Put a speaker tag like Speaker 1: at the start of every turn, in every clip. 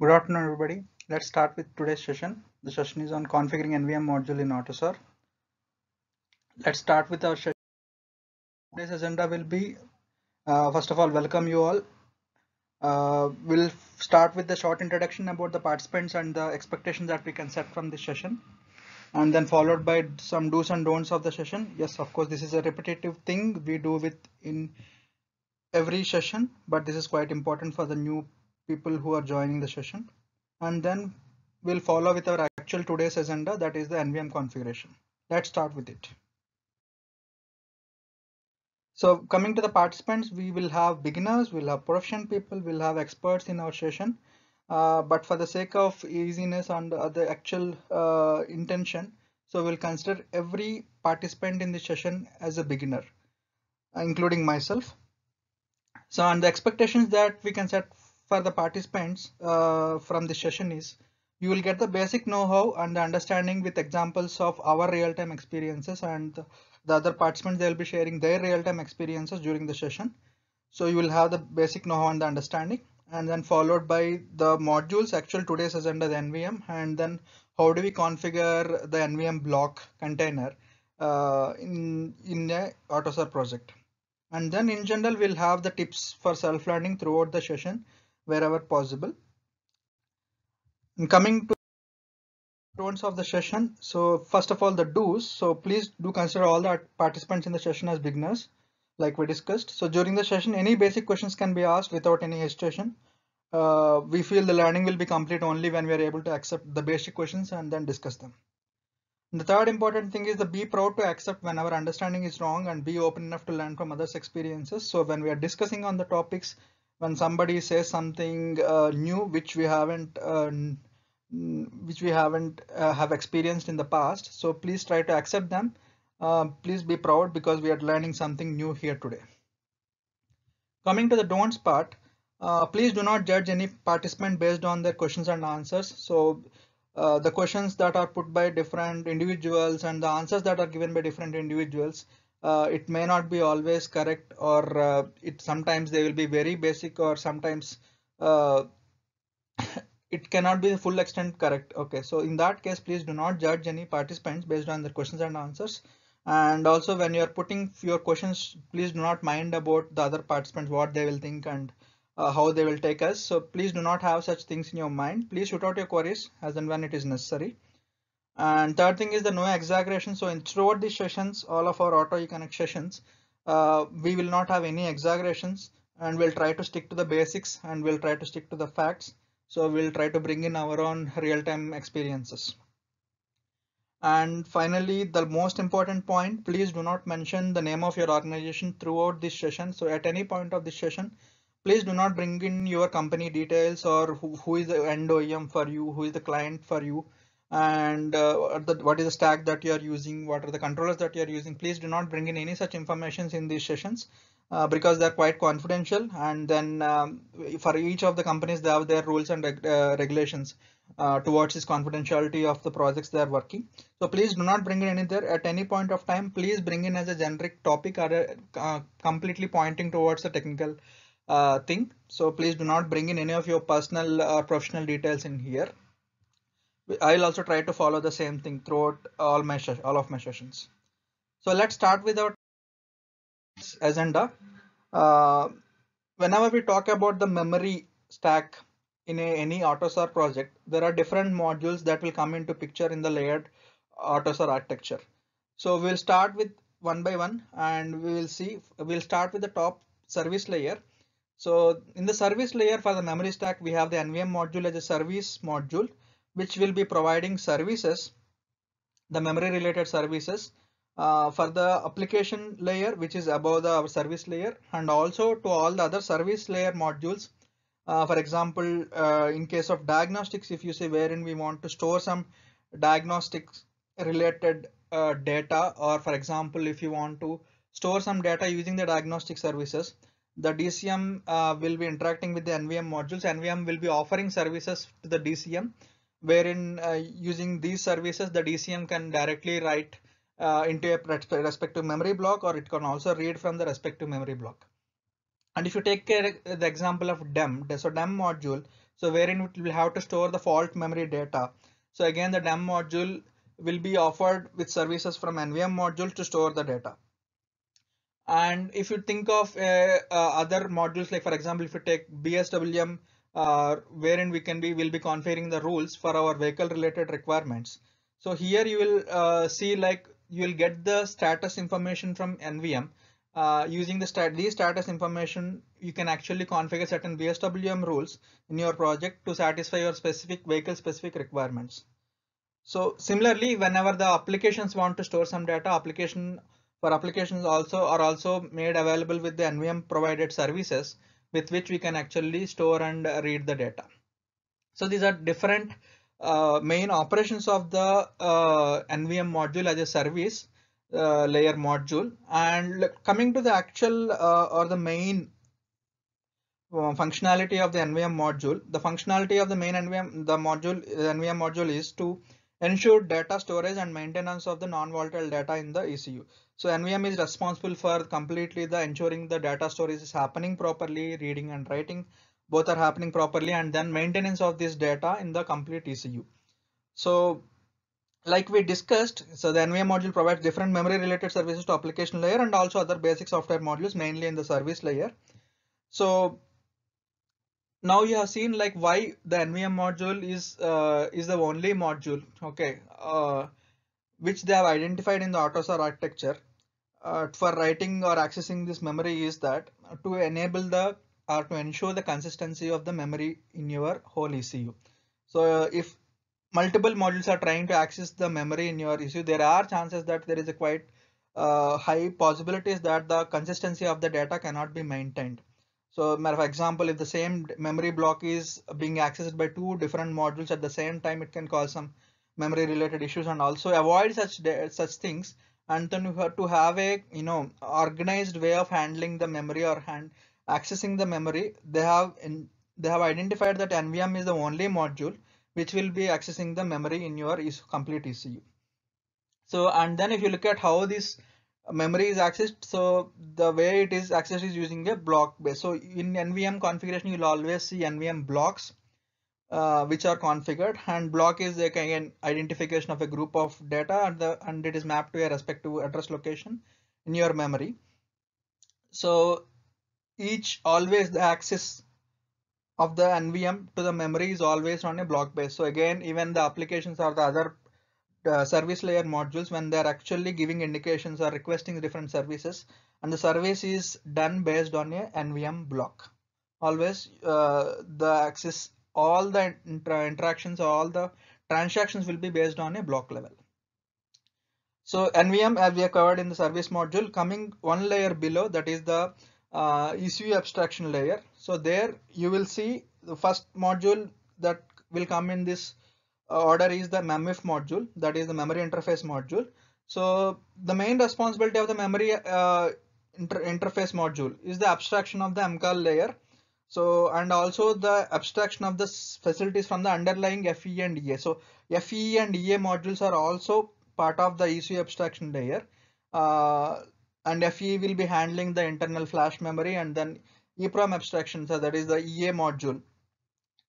Speaker 1: Good afternoon, everybody. Let's start with today's session. The session is on configuring NVM module in AutoSAR. Let's start with our session. Today's agenda will be, uh, first of all, welcome you all. Uh, we'll start with the short introduction about the participants and the expectations that we can set from this session and then followed by some do's and don'ts of the session. Yes, of course, this is a repetitive thing we do with in every session, but this is quite important for the new people who are joining the session and then we'll follow with our actual today's agenda that is the NVM configuration. Let's start with it. So coming to the participants, we will have beginners, we'll have professional people, we'll have experts in our session. Uh, but for the sake of easiness and uh, the actual uh, intention, so we'll consider every participant in the session as a beginner, including myself. So and the expectations that we can set for the participants uh, from this session is you will get the basic know-how and the understanding with examples of our real-time experiences and the other participants they will be sharing their real-time experiences during the session. So you will have the basic know-how and the understanding and then followed by the modules actual today's agenda the NVM and then how do we configure the NVM block container uh, in, in a AutoSAR project. And then in general, we'll have the tips for self-learning throughout the session wherever possible. And coming to tones of the session. So first of all, the do's. So please do consider all the participants in the session as beginners, like we discussed. So during the session, any basic questions can be asked without any hesitation. Uh, we feel the learning will be complete only when we are able to accept the basic questions and then discuss them. And the third important thing is the be proud to accept when our understanding is wrong and be open enough to learn from others' experiences. So when we are discussing on the topics, when somebody says something uh, new which we haven't uh, which we haven't uh, have experienced in the past so please try to accept them uh, please be proud because we are learning something new here today coming to the don'ts part uh, please do not judge any participant based on their questions and answers so uh, the questions that are put by different individuals and the answers that are given by different individuals uh, it may not be always correct or uh, it sometimes they will be very basic or sometimes uh, it cannot be the full extent correct okay so in that case please do not judge any participants based on their questions and answers and also when you are putting your questions please do not mind about the other participants what they will think and uh, how they will take us so please do not have such things in your mind please shoot out your queries as and when it is necessary and third thing is the no exaggeration. So in throughout the sessions, all of our auto connect sessions, uh, we will not have any exaggerations and we'll try to stick to the basics and we'll try to stick to the facts. So we'll try to bring in our own real-time experiences. And finally, the most important point, please do not mention the name of your organization throughout this session. So at any point of this session, please do not bring in your company details or who, who is the end OEM for you, who is the client for you and uh, the, what is the stack that you are using, what are the controllers that you are using. Please do not bring in any such informations in these sessions uh, because they're quite confidential. And then um, for each of the companies, they have their rules and reg uh, regulations uh, towards this confidentiality of the projects they are working. So please do not bring in any there at any point of time. Please bring in as a generic topic or a, uh, completely pointing towards the technical uh, thing. So please do not bring in any of your personal or professional details in here. I'll also try to follow the same thing throughout all my all of my sessions. So let's start with our agenda. Uh, whenever we talk about the memory stack in a, any AutoSAR project, there are different modules that will come into picture in the layered AutoSAR architecture. So we'll start with one by one and we will see, we'll start with the top service layer. So in the service layer for the memory stack, we have the NVM module as a service module which will be providing services, the memory related services uh, for the application layer, which is above the service layer and also to all the other service layer modules. Uh, for example, uh, in case of diagnostics, if you say wherein we want to store some diagnostics related uh, data, or for example, if you want to store some data using the diagnostic services, the DCM uh, will be interacting with the NVM modules. NVM will be offering services to the DCM wherein uh, using these services, the DCM can directly write uh, into a respective memory block or it can also read from the respective memory block. And if you take the example of DEM, so DEM module, so wherein it will have to store the fault memory data. So again, the DEM module will be offered with services from NVM module to store the data. And if you think of uh, uh, other modules, like for example, if you take BSWM uh, wherein we can be will be configuring the rules for our vehicle related requirements. So here you will uh, see like you will get the status information from NVM. Uh, using the stat these status information, you can actually configure certain VSWM rules in your project to satisfy your specific vehicle specific requirements. So similarly, whenever the applications want to store some data, application for applications also are also made available with the NVM provided services with which we can actually store and read the data. So these are different uh, main operations of the uh, NVM module as a service uh, layer module. And coming to the actual uh, or the main uh, functionality of the NVM module, the functionality of the main NVM the module the NVM module is to ensure data storage and maintenance of the non-volatile data in the ECU. So NVM is responsible for completely the ensuring the data storage is happening properly, reading and writing both are happening properly and then maintenance of this data in the complete ECU. So like we discussed, so the NVM module provides different memory related services to application layer and also other basic software modules mainly in the service layer. So now you have seen like why the NVM module is uh, is the only module okay uh, which they have identified in the AutoSAR architecture uh, for writing or accessing this memory is that to enable the or to ensure the consistency of the memory in your whole ECU. So uh, if multiple modules are trying to access the memory in your ECU, there are chances that there is a quite uh, high possibilities that the consistency of the data cannot be maintained. So for example, if the same memory block is being accessed by two different modules at the same time, it can cause some memory related issues and also avoid such such things and then you have to have a you know organized way of handling the memory or hand accessing the memory they have in, they have identified that nvm is the only module which will be accessing the memory in your complete ecu so and then if you look at how this memory is accessed so the way it is accessed is using a block base so in nvm configuration you'll always see nvm blocks uh, which are configured and block is again identification of a group of data and the and it is mapped to a respective address location in your memory so each always the access of the nvm to the memory is always on a block base so again even the applications or the other uh, service layer modules when they are actually giving indications or requesting different services and the service is done based on a nvm block always uh, the access all the inter interactions or all the transactions will be based on a block level. So NVM as we have covered in the service module coming one layer below that is the uh, ECU abstraction layer. So there you will see the first module that will come in this uh, order is the MEMIF module that is the memory interface module. So the main responsibility of the memory uh, inter interface module is the abstraction of the MCAL layer so and also the abstraction of the facilities from the underlying FE and EA. So FE and EA modules are also part of the ECU abstraction layer. Uh, and FE will be handling the internal flash memory and then EEPROM abstraction, so that is the EA module,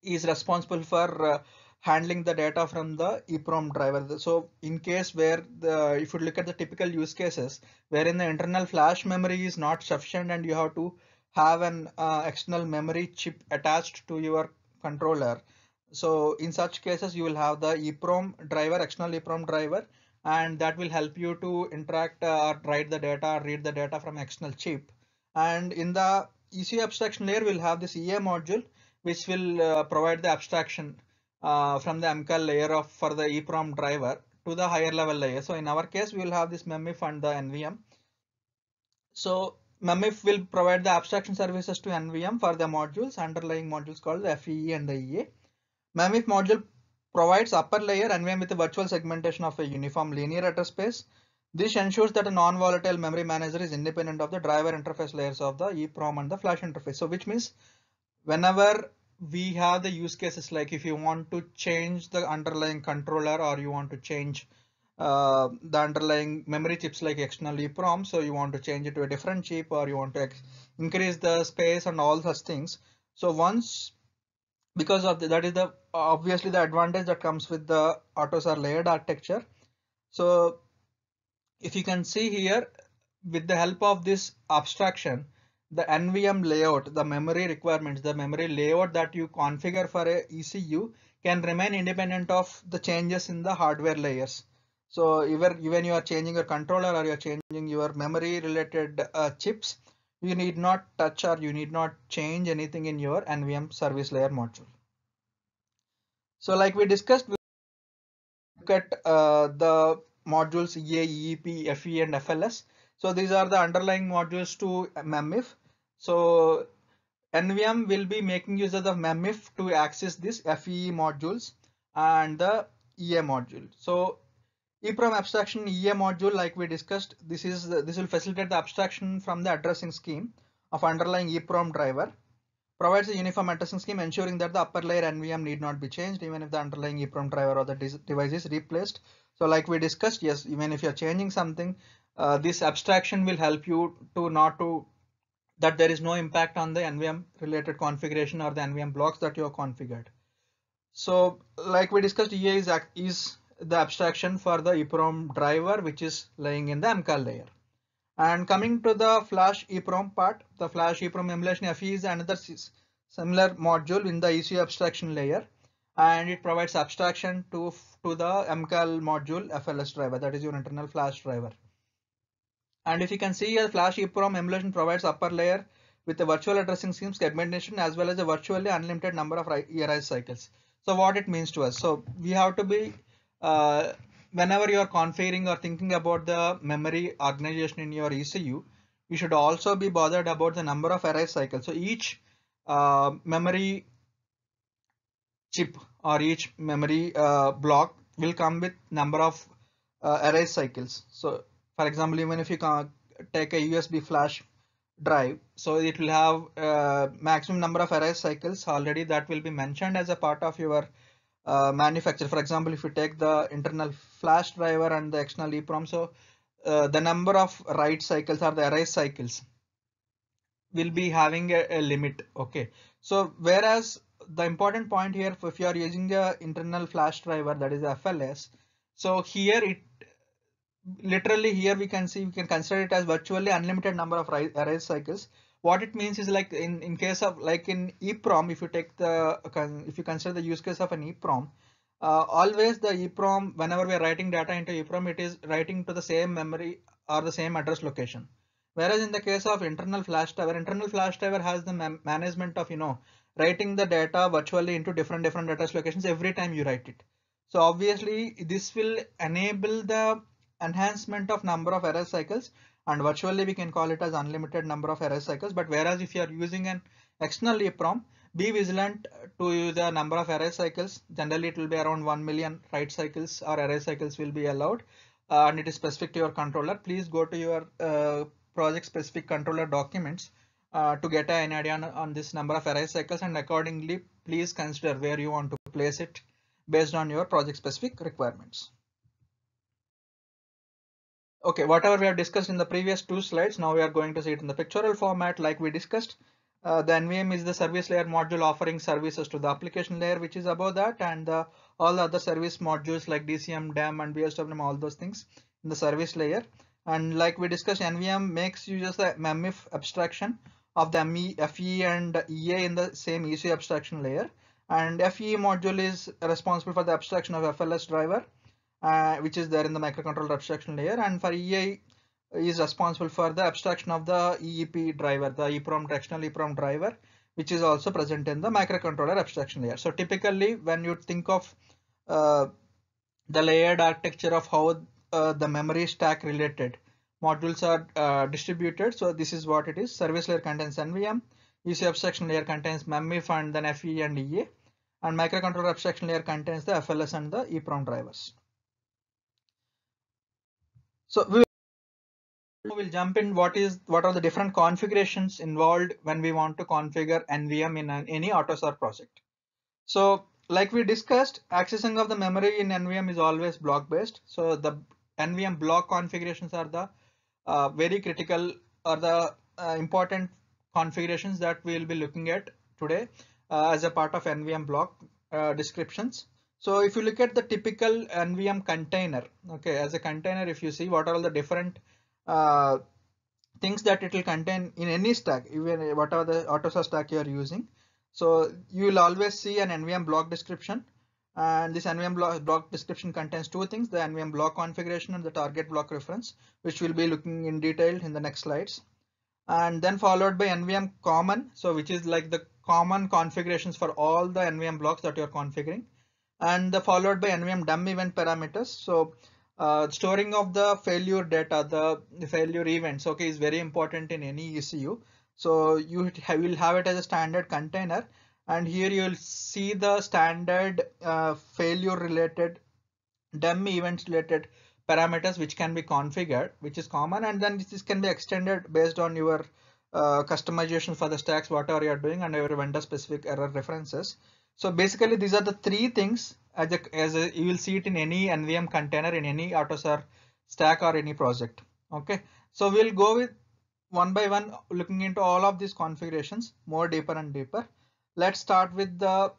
Speaker 1: is responsible for uh, handling the data from the EEPROM driver. So in case where the, if you look at the typical use cases wherein the internal flash memory is not sufficient and you have to have an uh, external memory chip attached to your controller. So in such cases, you will have the EEPROM driver, external EEPROM driver, and that will help you to interact or uh, write the data or read the data from external chip. And in the EC abstraction layer, we'll have this EA module, which will uh, provide the abstraction uh, from the MCAL layer of for the EEPROM driver to the higher level layer. So in our case, we will have this memory fund the NVM. So Memif will provide the abstraction services to NVM for the modules, underlying modules called the FEE and the EA. Memif module provides upper layer NVM with a virtual segmentation of a uniform linear address space. This ensures that a non-volatile memory manager is independent of the driver interface layers of the EEPROM and the flash interface. So which means whenever we have the use cases like if you want to change the underlying controller or you want to change uh, the underlying memory chips like external EEPROM. So you want to change it to a different chip or you want to increase the space and all such things. So once because of the, that is the obviously the advantage that comes with the AutoSAR layered architecture. So if you can see here with the help of this abstraction, the NVM layout, the memory requirements, the memory layout that you configure for a ECU can remain independent of the changes in the hardware layers. So even, even you are changing your controller or you're changing your memory related uh, chips, you need not touch or you need not change anything in your NVM service layer module. So like we discussed, we look at uh, the modules EEP, FE and FLS. So these are the underlying modules to MEMIF. So NVM will be making use of the MEMIF to access this FE modules and the EA module. So EEPROM abstraction EA module like we discussed this is this will facilitate the abstraction from the addressing scheme of underlying EEPROM driver provides a uniform addressing scheme ensuring that the upper layer NVM need not be changed even if the underlying EEPROM driver or the device is replaced so like we discussed yes even if you're changing something uh, this abstraction will help you to not to that there is no impact on the NVM related configuration or the NVM blocks that you have configured so like we discussed EA is, is the abstraction for the EEPROM driver which is laying in the MCAL layer. And coming to the flash EEPROM part, the flash EEPROM emulation FE is another similar module in the ECU abstraction layer and it provides abstraction to, to the MCAL module FLS driver that is your internal flash driver. And if you can see here flash EEPROM emulation provides upper layer with a virtual addressing scheme segmentation as well as a virtually unlimited number of ERI cycles. So what it means to us. So we have to be uh, whenever you are configuring or thinking about the memory organization in your ECU, you should also be bothered about the number of array cycles. So each uh, memory chip or each memory uh, block will come with number of uh, array cycles. So for example, even if you take a USB flash drive, so it will have uh, maximum number of array cycles already that will be mentioned as a part of your uh, manufacturer. For example, if you take the internal flash driver and the external EEPROM, so uh, the number of write cycles or the erase cycles will be having a, a limit. Okay, so whereas the important point here, if you are using the internal flash driver, that is FLS, so here it literally here we can see we can consider it as virtually unlimited number of erase cycles what it means is like in, in case of like in EEPROM, if you take the, if you consider the use case of an EEPROM, uh, always the EEPROM, whenever we are writing data into EEPROM, it is writing to the same memory or the same address location. Whereas in the case of internal flash driver, internal flash driver has the management of, you know, writing the data virtually into different, different address locations every time you write it. So obviously this will enable the enhancement of number of error cycles and virtually we can call it as unlimited number of error cycles. But whereas if you are using an external EEPROM, be vigilant to the number of array cycles. Generally, it will be around 1 million write cycles or array cycles will be allowed uh, and it is specific to your controller. Please go to your uh, project specific controller documents uh, to get an idea on, on, this number of array cycles and accordingly please consider where you want to place it based on your project specific requirements. Okay, whatever we have discussed in the previous two slides, now we are going to see it in the pictorial format like we discussed. Uh, the NVM is the service layer module offering services to the application layer which is above that and the, all the other service modules like DCM, DAM and BSWM, all those things in the service layer. And like we discussed, NVM makes uses the MEMIF abstraction of the ME, FE and EA in the same EC abstraction layer. And FE module is responsible for the abstraction of FLS driver uh, which is there in the microcontroller abstraction layer and for EI is responsible for the abstraction of the EEP driver, the EEPROM directional EEPROM driver, which is also present in the microcontroller abstraction layer. So typically when you think of uh, the layered architecture of how uh, the memory stack related modules are uh, distributed. So this is what it is. Service layer contains NVM, EC abstraction layer contains MEMIF and then FE and EA and microcontroller abstraction layer contains the FLS and the EEPROM drivers. So we will jump in what is what are the different configurations involved when we want to configure NVM in an, any AutoSAR project. So like we discussed, accessing of the memory in NVM is always block based. So the NVM block configurations are the uh, very critical or the uh, important configurations that we will be looking at today uh, as a part of NVM block uh, descriptions. So if you look at the typical NVM container, okay, as a container, if you see what are all the different uh, things that it will contain in any stack, even whatever the AutoSAR stack you are using. So you will always see an NVM block description and this NVM block, block description contains two things, the NVM block configuration and the target block reference, which we'll be looking in detail in the next slides. And then followed by NVM common, so which is like the common configurations for all the NVM blocks that you're configuring and followed by NVM dumb event parameters. So uh, storing of the failure data, the, failure events, okay, is very important in any ECU. So you will have it as a standard container and here you'll see the standard uh, failure related dumb events related parameters which can be configured, which is common and then this can be extended based on your uh, customization for the stacks, whatever you are doing and your vendor specific error references. So basically these are the three things as, a, as a, you will see it in any NVM container in any AutoSAR stack or any project. Okay, so we'll go with one by one looking into all of these configurations more deeper and deeper. Let's start with the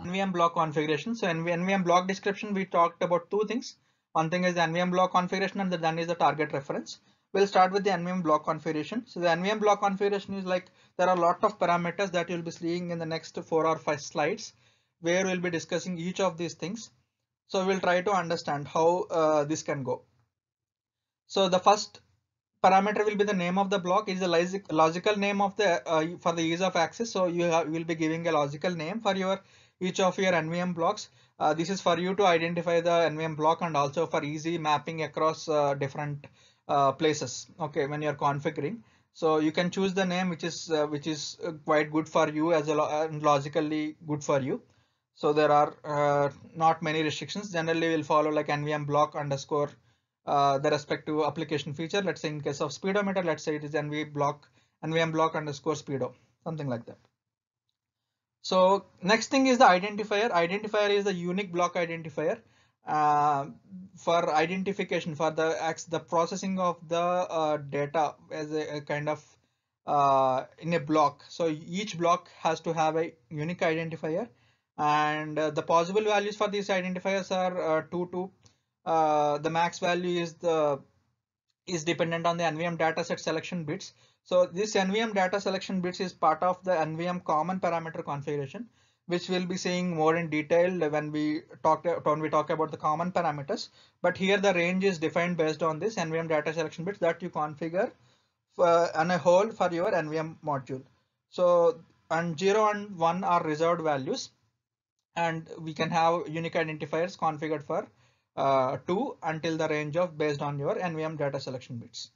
Speaker 1: NVM block configuration. So in NVM block description, we talked about two things. One thing is the NVM block configuration and the, then is the target reference. We'll start with the NVM block configuration. So the NVM block configuration is like there are a lot of parameters that you'll be seeing in the next four or five slides where we'll be discussing each of these things. So we'll try to understand how uh, this can go. So the first parameter will be the name of the block is the logic, logical name of the uh, for the ease of access. So you will be giving a logical name for your each of your NVM blocks. Uh, this is for you to identify the NVM block and also for easy mapping across uh, different uh, places okay when you're configuring so you can choose the name which is uh, which is uh, quite good for you as a lo logically good for you so there are uh, not many restrictions generally we'll follow like nvm block underscore uh, the respective application feature let's say in case of speedometer let's say it is nv block nvm block underscore speedo something like that so next thing is the identifier identifier is the unique block identifier uh, for identification for the the processing of the uh, data as a, a kind of uh, in a block so each block has to have a unique identifier and uh, the possible values for these identifiers are uh, 2 2 uh, the max value is the is dependent on the nvm dataset selection bits so this nvm data selection bits is part of the nvm common parameter configuration which we'll be seeing more in detail when we talk when we talk about the common parameters. But here the range is defined based on this NVM data selection bits that you configure and on a whole for your NVM module. So and 0 and 1 are reserved values and we can have unique identifiers configured for uh, 2 until the range of based on your NVM data selection bits.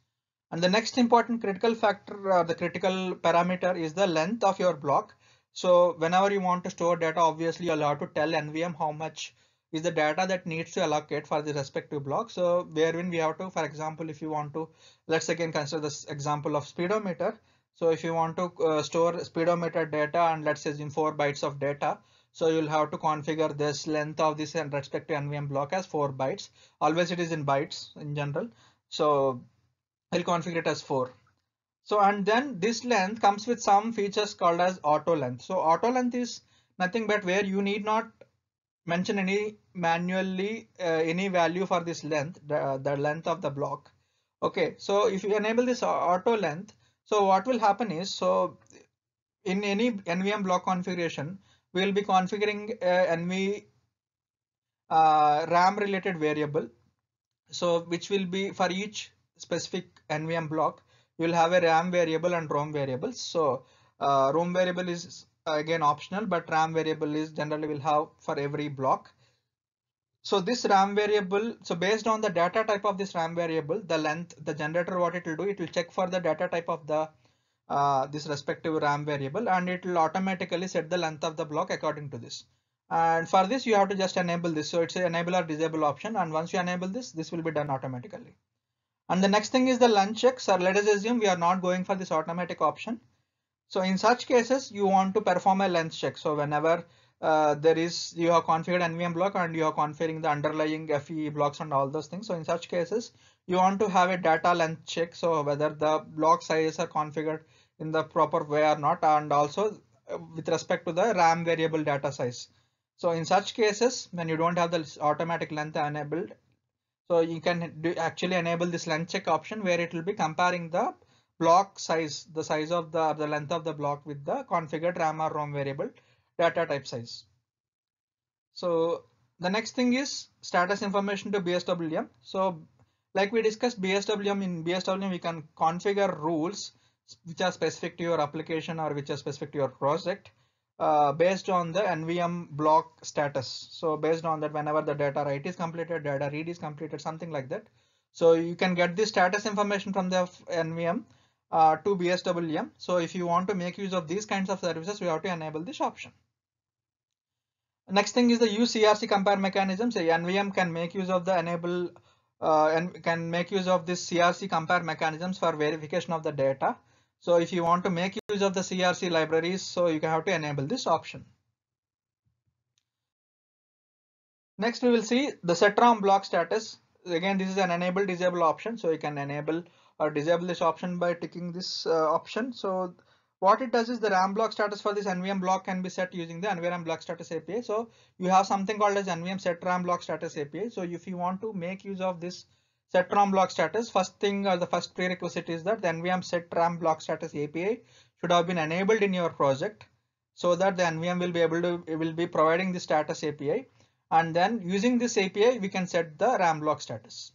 Speaker 1: And the next important critical factor or uh, the critical parameter is the length of your block so whenever you want to store data, obviously you'll have to tell NVM how much is the data that needs to allocate for the respective block. So wherein we have to, for example, if you want to, let's again consider this example of speedometer. So if you want to uh, store speedometer data and let's assume four bytes of data, so you'll have to configure this length of this and respective NVM block as four bytes. Always it is in bytes in general. So I'll configure it as four. So and then this length comes with some features called as auto length. So auto length is nothing but where you need not mention any manually uh, any value for this length, the, the length of the block. Okay, so if you enable this auto length, so what will happen is, so in any NVM block configuration, we will be configuring uh, NV uh, RAM related variable. So which will be for each specific NVM block you will have a RAM variable and ROM variable. So uh, ROM variable is uh, again optional, but RAM variable is generally will have for every block. So this RAM variable, so based on the data type of this RAM variable, the length, the generator, what it will do, it will check for the data type of the uh, this respective RAM variable and it will automatically set the length of the block according to this. And for this, you have to just enable this. So it's an enable or disable option. And once you enable this, this will be done automatically. And the next thing is the lunch checks or let us assume we are not going for this automatic option. So in such cases, you want to perform a lens check. So whenever uh, there is you have configured NVM block and you are configuring the underlying FE blocks and all those things. So in such cases, you want to have a data length check. So whether the block sizes are configured in the proper way or not, and also uh, with respect to the RAM variable data size. So in such cases, when you don't have the automatic length enabled, so you can do actually enable this length check option where it will be comparing the block size, the size of the, the length of the block with the configured RAM or ROM variable data type size. So the next thing is status information to BSWM. So like we discussed BSWM in BSWM, we can configure rules which are specific to your application or which are specific to your project uh, based on the NVM block status. So based on that, whenever the data write is completed, data read is completed, something like that. So you can get the status information from the NVM uh, to BSWM. So if you want to make use of these kinds of services, we have to enable this option. Next thing is the use CRC compare mechanism. So NVM can make use of the enable uh, and can make use of this CRC compare mechanisms for verification of the data. So if you want to make use of the CRC libraries, so you have to enable this option. Next, we will see the setROM block status. Again, this is an enable disable option. So you can enable or disable this option by ticking this uh, option. So what it does is the RAM block status for this NVM block can be set using the NVM block status API. So you have something called as NVM set RAM block status API. So if you want to make use of this set rom block status first thing or the first prerequisite is that the nvm set ram block status api should have been enabled in your project so that the nvm will be able to will be providing the status api and then using this api we can set the ram block status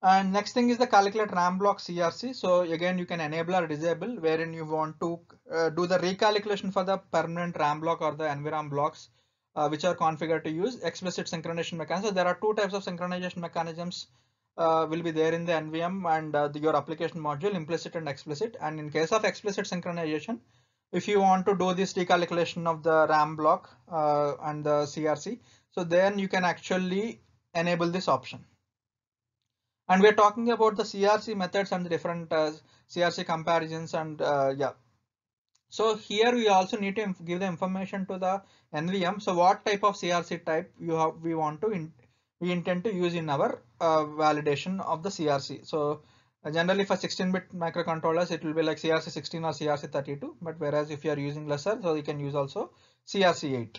Speaker 1: and next thing is the calculate ram block crc so again you can enable or disable wherein you want to uh, do the recalculation for the permanent ram block or the nvram blocks uh, which are configured to use explicit synchronization mechanisms. So there are two types of synchronization mechanisms uh, will be there in the NVM and uh, the, your application module, implicit and explicit. And in case of explicit synchronization, if you want to do this recalculation of the RAM block uh, and the CRC, so then you can actually enable this option. And we're talking about the CRC methods and the different CRC uh, comparisons and uh, yeah, so here we also need to give the information to the NVM. So what type of CRC type you have we want to in, we intend to use in our uh, validation of the CRC. So uh, generally for 16-bit microcontrollers it will be like CRC16 or CRC32 but whereas if you are using lesser so you can use also CRC8.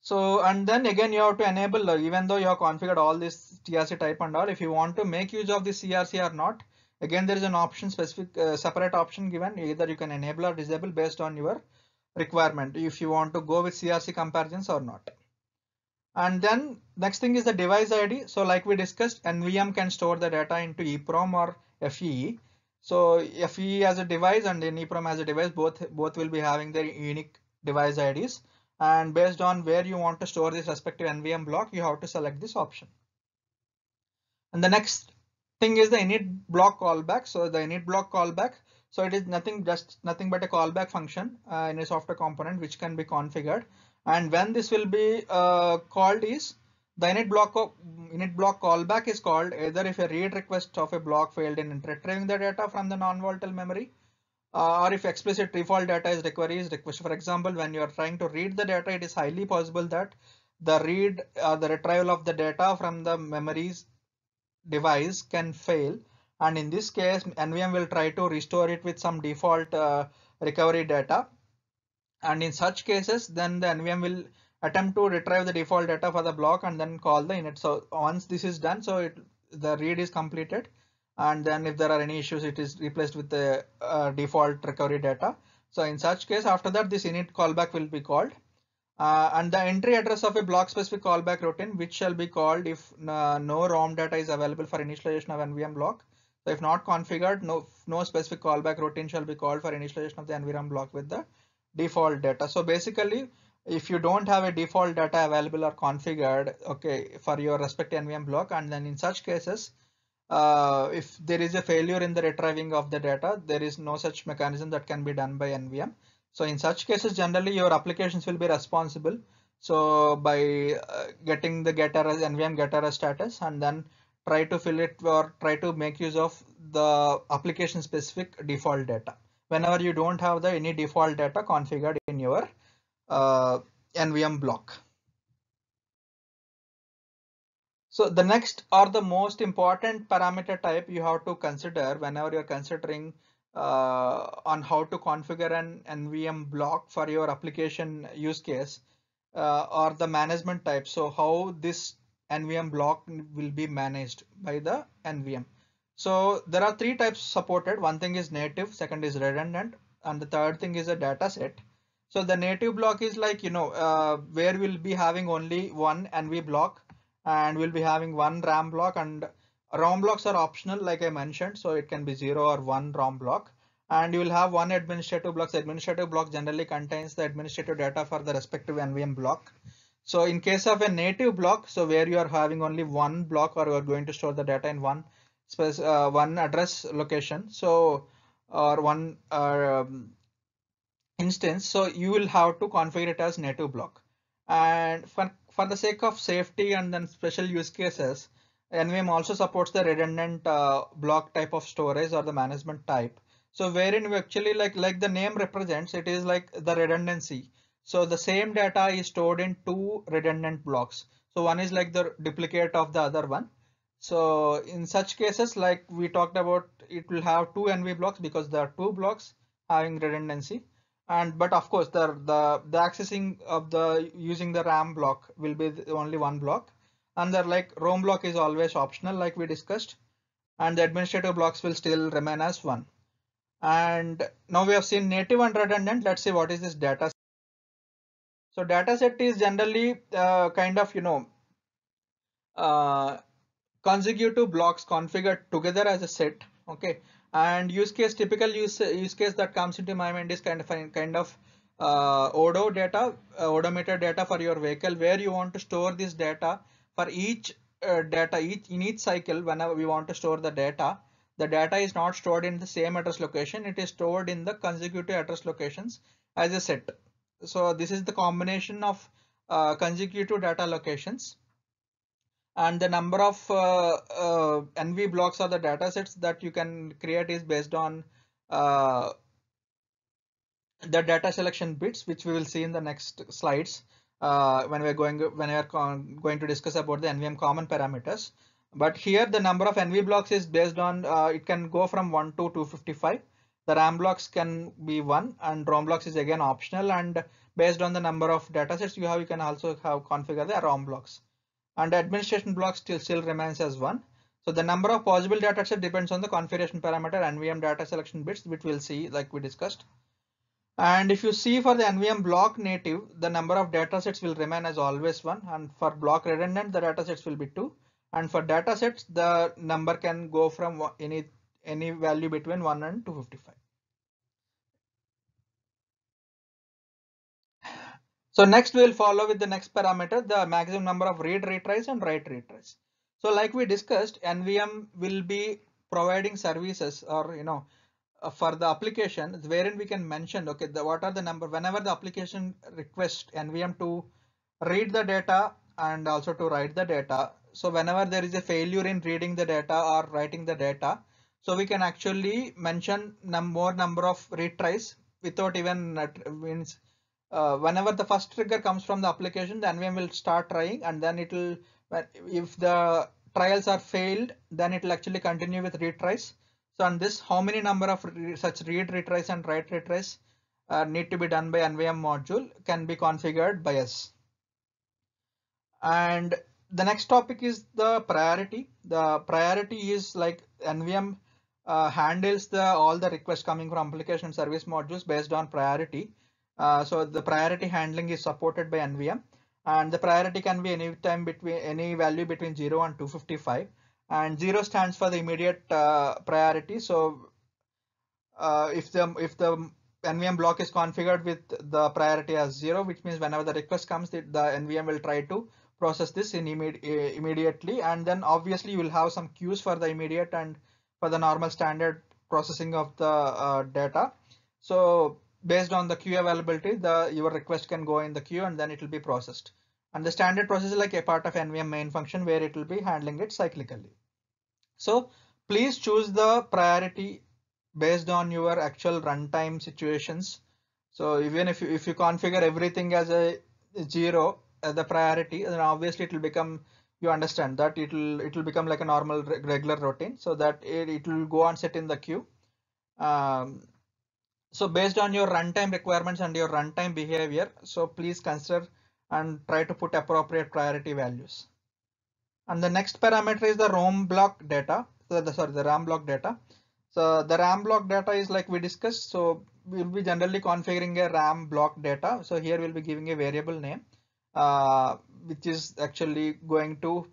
Speaker 1: So and then again you have to enable uh, even though you have configured all this TRC type and all if you want to make use of the CRC or not Again, there is an option specific uh, separate option given either you can enable or disable based on your requirement if you want to go with CRC comparisons or not. And then next thing is the device ID. So like we discussed, NVM can store the data into EEPROM or FEE. So FEE as a device and then EEPROM as a device, both both will be having their unique device IDs. And based on where you want to store this respective NVM block, you have to select this option. And the next thing is the init block callback. So the init block callback. So it is nothing just nothing but a callback function uh, in a software component which can be configured. And when this will be uh, called is the init block of, init block callback is called either if a read request of a block failed in retrieving the data from the non-volatile memory uh, or if explicit default data is required, request. For example, when you are trying to read the data, it is highly possible that the read or uh, the retrieval of the data from the memories device can fail and in this case NVM will try to restore it with some default uh, recovery data and in such cases then the NVM will attempt to retrieve the default data for the block and then call the init so once this is done so it, the read is completed and then if there are any issues it is replaced with the uh, default recovery data so in such case after that this init callback will be called uh, and the entry address of a block specific callback routine which shall be called if uh, no ROM data is available for initialization of NVM block. So if not configured, no, no specific callback routine shall be called for initialization of the NVM block with the default data. So basically, if you don't have a default data available or configured, okay, for your respective NVM block, and then in such cases, uh, if there is a failure in the retrieving of the data, there is no such mechanism that can be done by NVM. So in such cases, generally your applications will be responsible. So by uh, getting the getter as NVM getter status and then try to fill it or try to make use of the application specific default data. Whenever you don't have the any default data configured in your uh, NVM block. So the next or the most important parameter type you have to consider whenever you're considering uh, on how to configure an NVM block for your application use case uh, or the management type. So how this NVM block will be managed by the NVM. So there are three types supported. One thing is native, second is redundant, and the third thing is a data set. So the native block is like, you know, uh, where we'll be having only one NV block and we'll be having one RAM block and ROM blocks are optional, like I mentioned, so it can be zero or one ROM block. And you will have one administrative block. administrative block generally contains the administrative data for the respective NVM block. So in case of a native block, so where you are having only one block or you are going to store the data in one space, uh, one address location, so or one uh, instance, so you will have to configure it as native block. And for, for the sake of safety and then special use cases, NVM also supports the redundant uh, block type of storage or the management type. So wherein we actually like like the name represents it is like the redundancy. So the same data is stored in two redundant blocks. So one is like the duplicate of the other one. So in such cases like we talked about it will have two NV blocks because there are two blocks having redundancy and but of course the the, the accessing of the using the RAM block will be the, only one block Another like Rome block is always optional like we discussed and the administrative blocks will still remain as one. And now we have seen native and redundant. Let's see what is this data. So data set is generally uh, kind of, you know, uh, consecutive blocks configured together as a set. Okay. And use case, typical use, use case that comes into my mind is kind of a, kind of uh, ODO data, uh, odometer data for your vehicle where you want to store this data for each uh, data each in each cycle whenever we want to store the data the data is not stored in the same address location it is stored in the consecutive address locations as a set so this is the combination of uh, consecutive data locations and the number of uh, uh, NV blocks or the data sets that you can create is based on uh, the data selection bits, which we will see in the next slides uh, when we're going when we're going to discuss about the NVM common parameters. But here the number of NV blocks is based on uh, it can go from 1 to 255. The RAM blocks can be 1 and ROM blocks is again optional and based on the number of data sets. you have you can also have configure the ROM blocks. And administration block still still remains as 1. So the number of possible data sets depends on the configuration parameter NVM data selection bits which we'll see like we discussed. And if you see for the NVM block native, the number of data sets will remain as always one. And for block redundant, the data sets will be two. And for data sets, the number can go from any any value between 1 and 255. So next we'll follow with the next parameter, the maximum number of read retries and write retries. So like we discussed, NVM will be providing services or, you know, uh, for the application wherein we can mention okay the what are the number whenever the application requests nvm to read the data and also to write the data so whenever there is a failure in reading the data or writing the data so we can actually mention num more number of retries without even uh, means uh, whenever the first trigger comes from the application the nvm will start trying and then it will if the trials are failed then it will actually continue with retries so on this, how many number of re such read retries and write retries uh, need to be done by NVM module can be configured by us. And the next topic is the priority. The priority is like NVM uh, handles the all the requests coming from application service modules based on priority. Uh, so the priority handling is supported by NVM and the priority can be any time between any value between 0 and 255 and zero stands for the immediate uh, priority. So uh, if the if the NVM block is configured with the priority as zero, which means whenever the request comes, the, the NVM will try to process this in imme immediately. And then obviously you will have some queues for the immediate and for the normal standard processing of the uh, data. So based on the queue availability, the your request can go in the queue and then it will be processed. And the standard process is like a part of NVM main function where it will be handling it cyclically. So please choose the priority based on your actual runtime situations. So even if you, if you configure everything as a zero, as uh, the priority, then obviously it will become you understand that it will it will become like a normal regular routine so that it, it will go and sit in the queue um, so based on your runtime requirements and your runtime behavior so please consider and try to put appropriate priority values and the next parameter is the ROM block data. So the, sorry, the RAM block data. So the RAM block data is like we discussed. So we'll be generally configuring a RAM block data. So here we'll be giving a variable name, uh, which is actually going to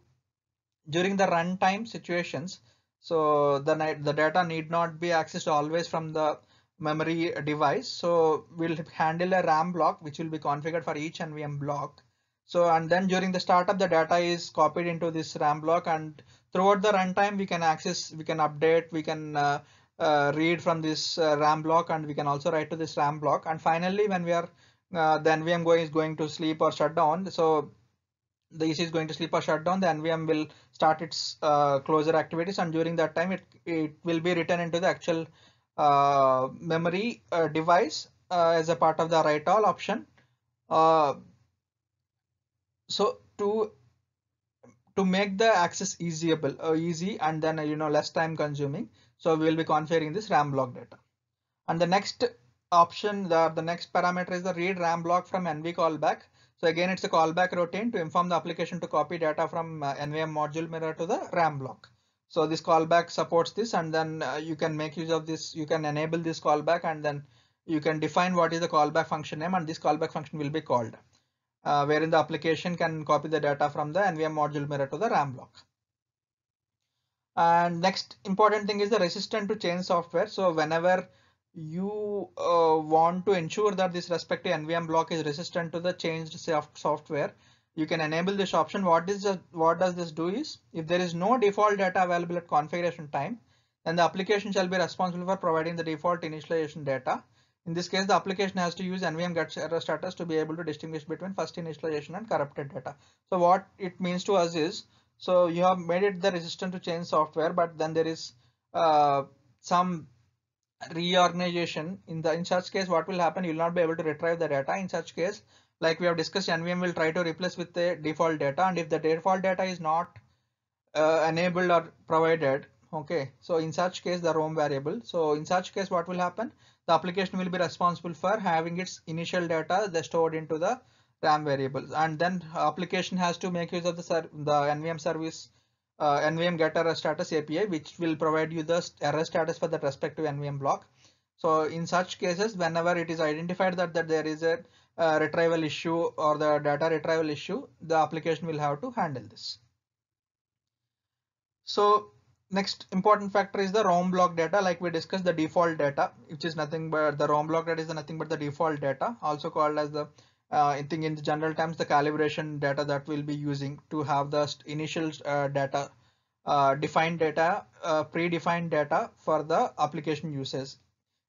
Speaker 1: during the runtime situations. So the the data need not be accessed always from the memory device. So we'll handle a RAM block, which will be configured for each NVM block. So and then during the startup, the data is copied into this RAM block and throughout the runtime, we can access, we can update, we can uh, uh, read from this uh, RAM block and we can also write to this RAM block. And finally, when we are, uh, the NVM going is going to sleep or shut down. So the EC is going to sleep or shut down, the NVM will start its uh, closure activities and during that time, it, it will be written into the actual uh, memory device as a part of the write all option so to to make the access easyable uh, easy and then you know less time consuming so we will be configuring this ram block data and the next option the, the next parameter is the read ram block from nv callback so again it's a callback routine to inform the application to copy data from uh, nvm module mirror to the ram block so this callback supports this and then uh, you can make use of this you can enable this callback and then you can define what is the callback function name and this callback function will be called uh, wherein the application can copy the data from the NVM module mirror to the RAM block. And next important thing is the resistant to change software. So whenever you uh, want to ensure that this respective NVM block is resistant to the changed soft software, you can enable this option. What is the, what does this do is if there is no default data available at configuration time, then the application shall be responsible for providing the default initialization data in this case, the application has to use NVM get error status to be able to distinguish between first initialization and corrupted data. So what it means to us is, so you have made it the resistant to change software, but then there is uh, some reorganization in the in such case what will happen you will not be able to retrieve the data in such case like we have discussed nvm will try to replace with the default data and if the default data is not uh, enabled or provided okay so in such case the rom variable so in such case what will happen the application will be responsible for having its initial data stored into the RAM variables and then application has to make use of the, the NVM service uh, NVM getter status API which will provide you the error status for that respective NVM block. So in such cases whenever it is identified that, that there is a uh, retrieval issue or the data retrieval issue the application will have to handle this. So Next important factor is the ROM block data like we discussed the default data which is nothing but the ROM block data is nothing but the default data also called as the uh, I think in the general terms the calibration data that we'll be using to have the initial uh, data uh, defined data uh, predefined data for the application uses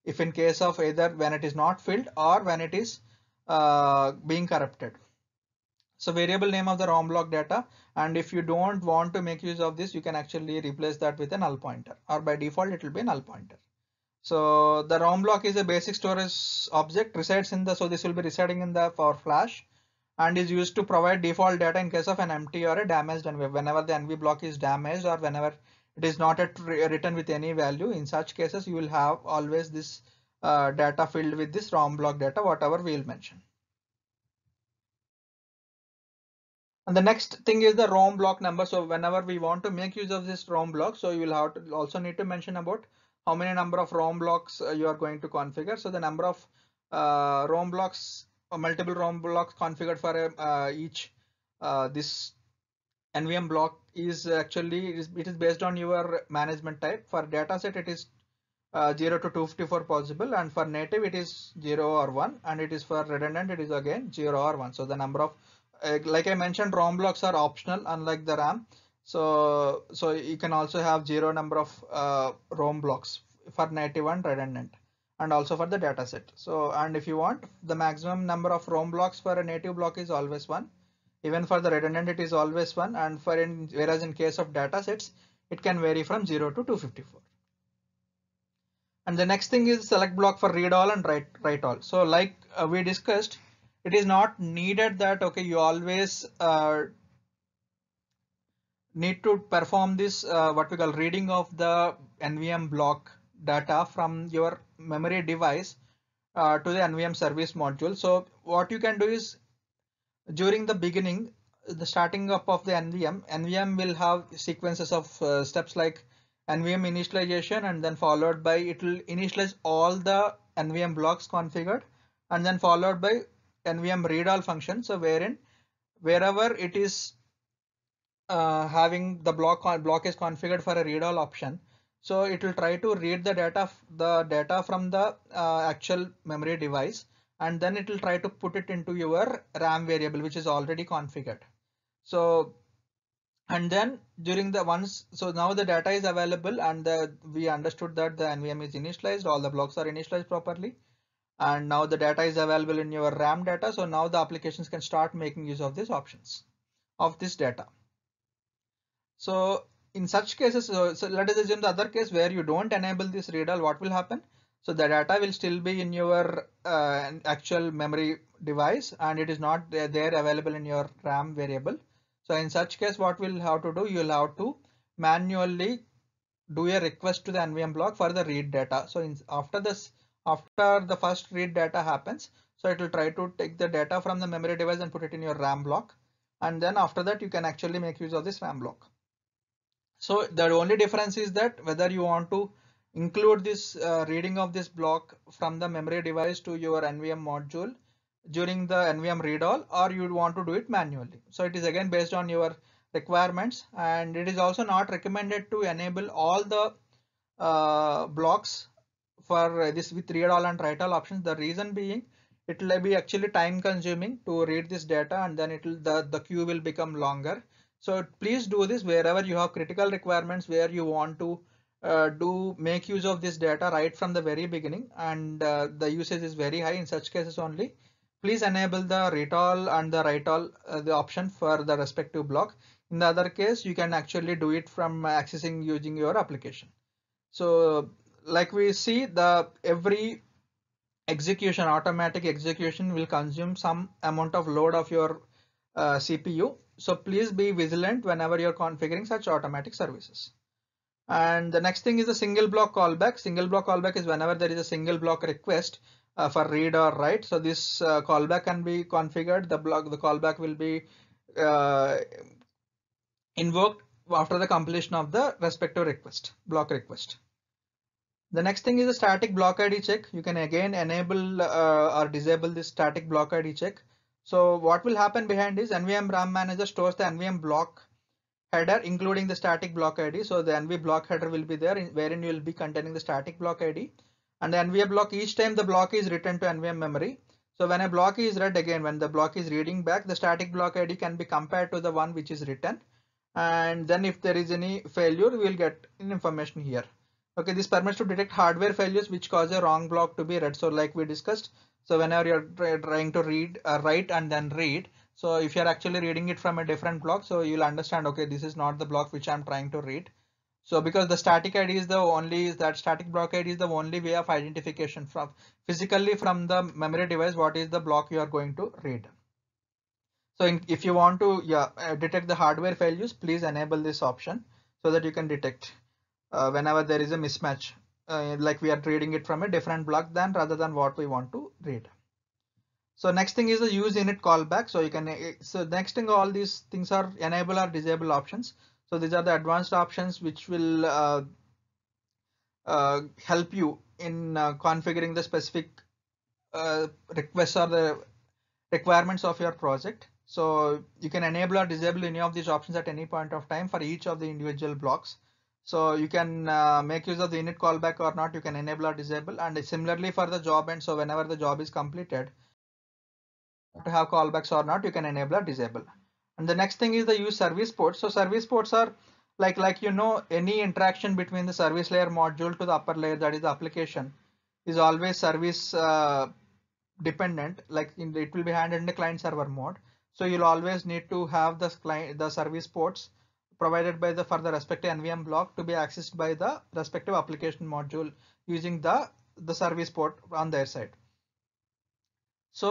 Speaker 1: if in case of either when it is not filled or when it is uh, being corrupted so variable name of the ROM block data. And if you don't want to make use of this, you can actually replace that with a null pointer or by default, it will be a null pointer. So the ROM block is a basic storage object resides in the, so this will be residing in the for flash and is used to provide default data in case of an empty or a damaged NV. Whenever the NV block is damaged or whenever it is not written with any value, in such cases you will have always this uh, data filled with this ROM block data, whatever we'll mention. and the next thing is the ROM block number. So whenever we want to make use of this ROM block, so you will have to also need to mention about how many number of ROM blocks uh, you are going to configure. So the number of uh, ROM blocks or multiple ROM blocks configured for uh, uh each uh, this NVM block is actually it is, it is, based on your management type. For dataset it is uh, 0 to 254 possible and for native it is 0 or 1 and it is for redundant it is again 0 or 1. So the number of uh, like I mentioned, ROM blocks are optional, unlike the RAM. So, so you can also have zero number of uh, ROM blocks for native and redundant and also for the data set. So, and if you want the maximum number of ROM blocks for a native block is always one. Even for the redundant, it is always one. And for in, whereas in case of data sets, it can vary from 0 to 254. And the next thing is select block for read all and write, write all. So like uh, we discussed, it is not needed that okay you always uh, need to perform this uh, what we call reading of the nvm block data from your memory device uh, to the nvm service module so what you can do is during the beginning the starting up of the nvm nvm will have sequences of uh, steps like nvm initialization and then followed by it will initialize all the nvm blocks configured and then followed by nvm read all function so wherein wherever it is uh, having the block on block is configured for a read all option so it will try to read the data the data from the uh, actual memory device and then it will try to put it into your ram variable which is already configured so and then during the once so now the data is available and the, we understood that the nvm is initialized all the blocks are initialized properly and now the data is available in your RAM data. So now the applications can start making use of these options of this data. So in such cases, so, so let us assume the other case where you don't enable this read all. what will happen? So the data will still be in your uh, actual memory device and it is not there, there available in your RAM variable. So in such case, what we'll have to do, you'll have to manually do a request to the NVM block for the read data. So in, after this after the first read data happens. So it will try to take the data from the memory device and put it in your RAM block. And then after that, you can actually make use of this RAM block. So the only difference is that whether you want to include this uh, reading of this block from the memory device to your NVM module during the NVM read all or you want to do it manually. So it is again based on your requirements and it is also not recommended to enable all the uh, blocks for uh, this with read all and write all options. The reason being it will be actually time consuming to read this data and then it will the, the queue will become longer. So please do this wherever you have critical requirements where you want to uh, do make use of this data right from the very beginning and uh, the usage is very high in such cases only. Please enable the read all and the write all uh, the option for the respective block. In the other case, you can actually do it from accessing using your application. So like we see the every execution automatic execution will consume some amount of load of your uh, CPU so please be vigilant whenever you're configuring such automatic services and the next thing is the single block callback single block callback is whenever there is a single block request uh, for read or write so this uh, callback can be configured the block the callback will be uh, invoked after the completion of the respective request block request the next thing is a static block ID check. You can again enable uh, or disable this static block ID check. So what will happen behind is NVM RAM manager stores the NVM block header including the static block ID. So the NV block header will be there wherein you will be containing the static block ID and the NVM block each time the block is written to NVM memory. So when a block is read again, when the block is reading back, the static block ID can be compared to the one which is written. And then if there is any failure, we will get information here. Okay, this permits to detect hardware failures which cause a wrong block to be read. So like we discussed, so whenever you're trying to read, uh, write and then read, so if you're actually reading it from a different block, so you'll understand, okay, this is not the block which I'm trying to read. So because the static ID is the only that static block ID is the only way of identification from physically from the memory device, what is the block you are going to read. So in, if you want to yeah, uh, detect the hardware failures, please enable this option so that you can detect uh, whenever there is a mismatch uh, like we are reading it from a different block than rather than what we want to read so next thing is the use init callback so you can uh, so next thing all these things are enable or disable options so these are the advanced options which will uh, uh, help you in uh, configuring the specific uh, requests or the requirements of your project. So you can enable or disable any of these options at any point of time for each of the individual blocks so you can uh, make use of the init callback or not you can enable or disable and similarly for the job end so whenever the job is completed to have callbacks or not you can enable or disable and the next thing is the use service ports so service ports are like like you know any interaction between the service layer module to the upper layer that is the application is always service uh, dependent like in, it will be handled in the client server mode so you'll always need to have the client the service ports provided by the for the respective NVM block to be accessed by the respective application module using the the service port on their side. So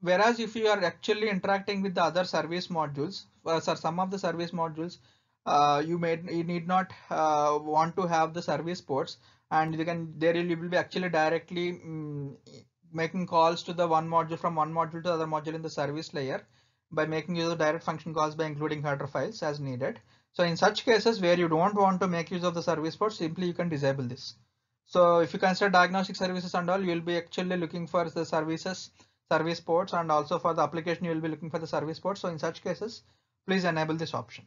Speaker 1: whereas if you are actually interacting with the other service modules uh, some of the service modules uh, you may you need not uh, want to have the service ports and you can there you will be actually directly um, making calls to the one module from one module to the other module in the service layer by making use of direct function calls by including header files as needed. So in such cases where you don't want to make use of the service port, simply you can disable this. So if you consider diagnostic services and all, you will be actually looking for the services, service ports and also for the application, you will be looking for the service ports. So in such cases, please enable this option.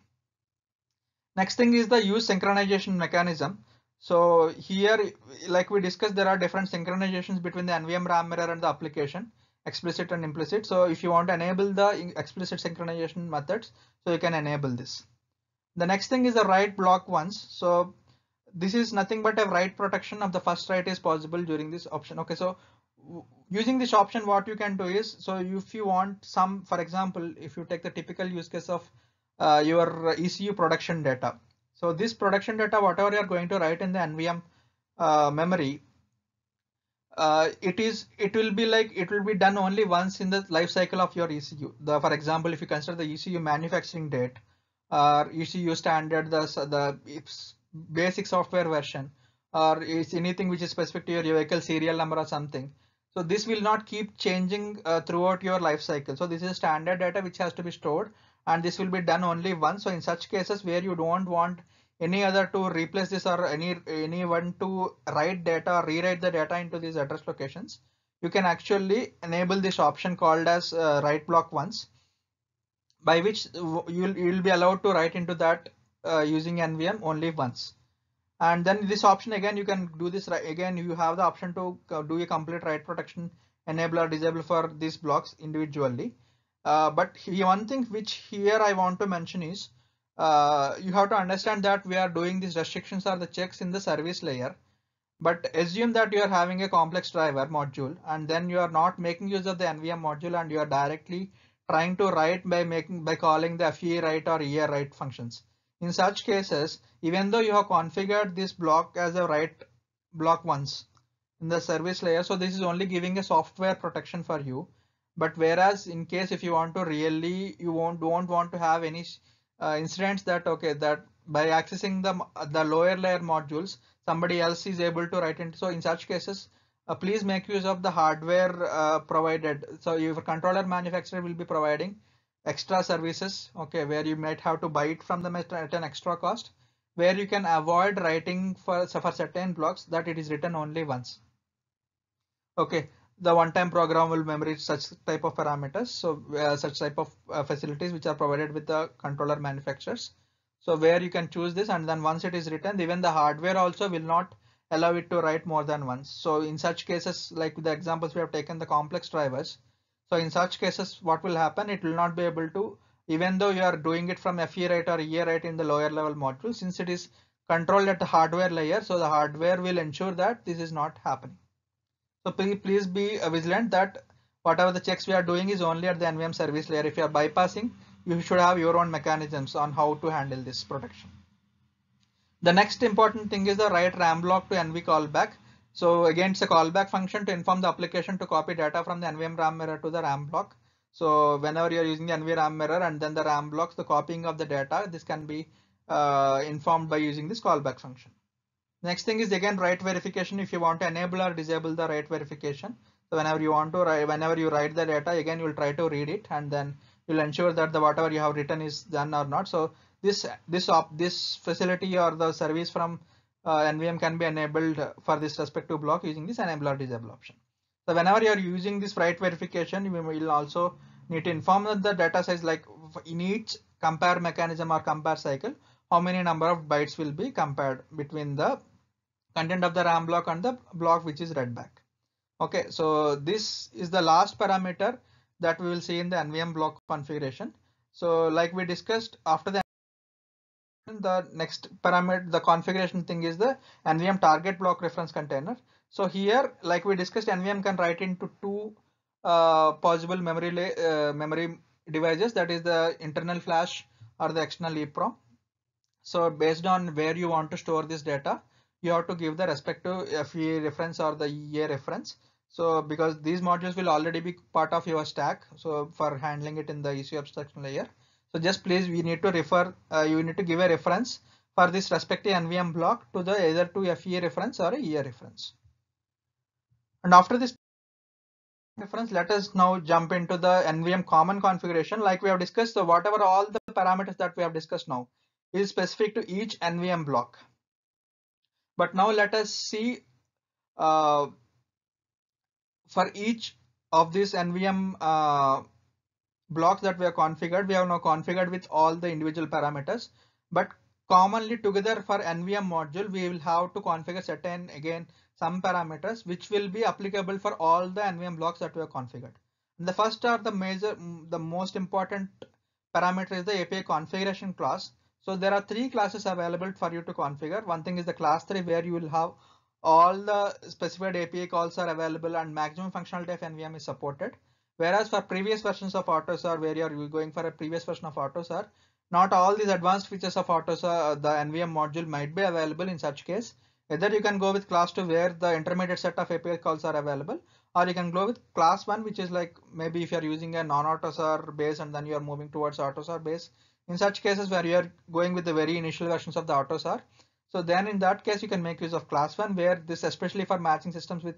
Speaker 1: Next thing is the use synchronization mechanism. So here, like we discussed, there are different synchronizations between the NVM RAM mirror and the application explicit and implicit so if you want to enable the explicit synchronization methods so you can enable this the next thing is the write block once so this is nothing but a write protection of the first write is possible during this option okay so using this option what you can do is so if you want some for example if you take the typical use case of uh, your ECU production data so this production data whatever you are going to write in the NVM uh, memory uh, it is it will be like it will be done only once in the life cycle of your ECU. The, for example, if you consider the ECU manufacturing date or ECU standard, the the basic software version or is anything which is specific to your vehicle serial number or something. So this will not keep changing uh, throughout your life cycle. So this is standard data which has to be stored and this will be done only once. So in such cases where you don't want any other to replace this or any anyone to write data or rewrite the data into these address locations you can actually enable this option called as uh, write block once by which you'll you'll be allowed to write into that uh, using nvm only once and then this option again you can do this again you have the option to uh, do a complete write protection enable or disable for these blocks individually uh, but one thing which here i want to mention is uh, you have to understand that we are doing these restrictions or the checks in the service layer. But assume that you are having a complex driver module and then you are not making use of the NVM module and you are directly trying to write by making by calling the FE write or ER write functions. In such cases, even though you have configured this block as a write block once in the service layer, so this is only giving a software protection for you. But whereas in case if you want to really you won't don't want to have any uh, incidents that okay that by accessing the the lower layer modules somebody else is able to write into so in such cases uh, please make use of the hardware uh, provided so your controller manufacturer will be providing extra services okay where you might have to buy it from them at an extra cost where you can avoid writing for, for certain blocks that it is written only once okay the one-time program will memory such type of parameters. So uh, such type of uh, facilities which are provided with the controller manufacturers. So where you can choose this and then once it is written, even the hardware also will not allow it to write more than once. So in such cases, like the examples we have taken the complex drivers. So in such cases, what will happen? It will not be able to, even though you are doing it from FE rate or EA rate in the lower level module, since it is controlled at the hardware layer. So the hardware will ensure that this is not happening. So please be vigilant that whatever the checks we are doing is only at the NVM service layer. If you are bypassing, you should have your own mechanisms on how to handle this protection. The next important thing is the write RAM block to NV callback. So again, it's a callback function to inform the application to copy data from the NVM RAM mirror to the RAM block. So whenever you're using the NV RAM mirror and then the RAM blocks, the copying of the data, this can be uh, informed by using this callback function. Next thing is again write verification if you want to enable or disable the write verification. So whenever you want to write, whenever you write the data again you will try to read it and then you'll ensure that the whatever you have written is done or not. So this this op this facility or the service from uh, NVM can be enabled for this respective block using this enable or disable option. So whenever you're using this write verification, you will also need to inform that the data size like in each compare mechanism or compare cycle, how many number of bytes will be compared between the content of the RAM block and the block which is read back. Okay, so this is the last parameter that we will see in the NVM block configuration. So like we discussed after the the next parameter, the configuration thing is the NVM target block reference container. So here, like we discussed, NVM can write into two uh, possible memory uh, memory devices that is the internal flash or the external EEPROM. So based on where you want to store this data, you have to give the respective FE reference or the EA reference. So because these modules will already be part of your stack. So for handling it in the ECU abstraction layer. So just please we need to refer, uh, you need to give a reference for this respective NVM block to the either to FE reference or EA reference. And after this reference, let us now jump into the NVM common configuration like we have discussed. So whatever all the parameters that we have discussed now is specific to each NVM block. But now let us see uh, for each of these NVM uh, blocks that we have configured, we have now configured with all the individual parameters. But commonly together for NVM module, we will have to configure certain again some parameters which will be applicable for all the NVM blocks that we have configured. And the first are the major, the most important parameter is the API configuration class so there are three classes available for you to configure. One thing is the class three where you will have all the specified API calls are available and maximum functionality of NVM is supported. Whereas for previous versions of AutoSAR where you're going for a previous version of AutoSAR, not all these advanced features of AutoSAR, uh, the NVM module might be available in such case. Either you can go with class 2 where the intermediate set of API calls are available or you can go with class 1 which is like maybe if you're using a non-AutoSAR base and then you're moving towards AutoSAR base in such cases where you are going with the very initial versions of the AutoSAR. So then in that case, you can make use of class one where this especially for matching systems with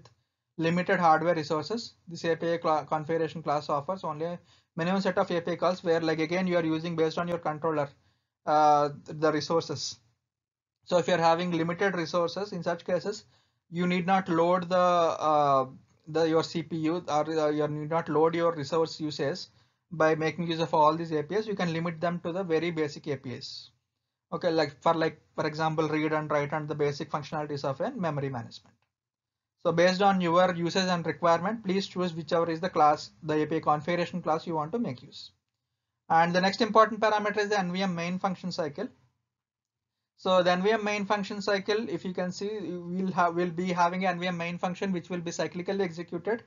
Speaker 1: limited hardware resources, this API cl configuration class offers only a minimum set of API calls where like again, you are using based on your controller, uh, the resources. So if you're having limited resources in such cases, you need not load the, uh, the your CPU or uh, you need not load your resource uses by making use of all these APIs, you can limit them to the very basic APIs. Okay, like for like, for example, read and write and the basic functionalities of a memory management. So based on your usage and requirement, please choose whichever is the class, the API configuration class you want to make use. And the next important parameter is the NVM main function cycle. So the NVM main function cycle, if you can see, we'll have we will be having a NVM main function which will be cyclically executed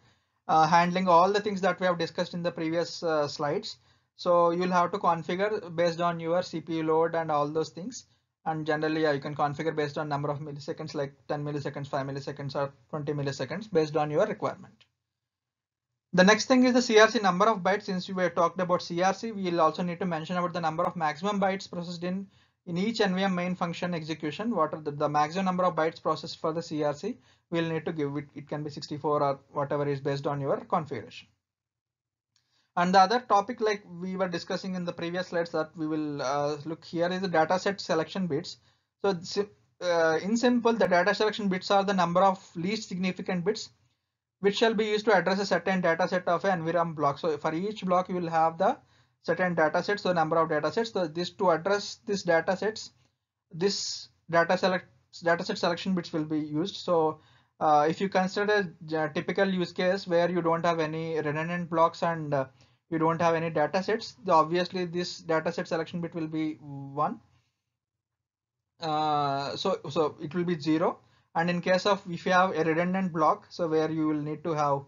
Speaker 1: uh, handling all the things that we have discussed in the previous uh, slides. So you'll have to configure based on your CPU load and all those things. And generally yeah, you can configure based on number of milliseconds like 10 milliseconds, 5 milliseconds or 20 milliseconds based on your requirement. The next thing is the CRC number of bytes. Since we talked about CRC, we'll also need to mention about the number of maximum bytes processed in in each NVM main function execution, what are the, the maximum number of bytes processed for the CRC we will need to give it. It can be 64 or whatever is based on your configuration. And the other topic like we were discussing in the previous slides that we will uh, look here is the data set selection bits. So uh, in simple, the data selection bits are the number of least significant bits which shall be used to address a certain data set of an NVRAM block. So for each block, you will have the certain data sets So, number of data sets so this to address this data sets this data select data set selection bits will be used so uh, if you consider a uh, typical use case where you don't have any redundant blocks and uh, you don't have any data sets obviously this data set selection bit will be one uh, so so it will be zero and in case of if you have a redundant block so where you will need to have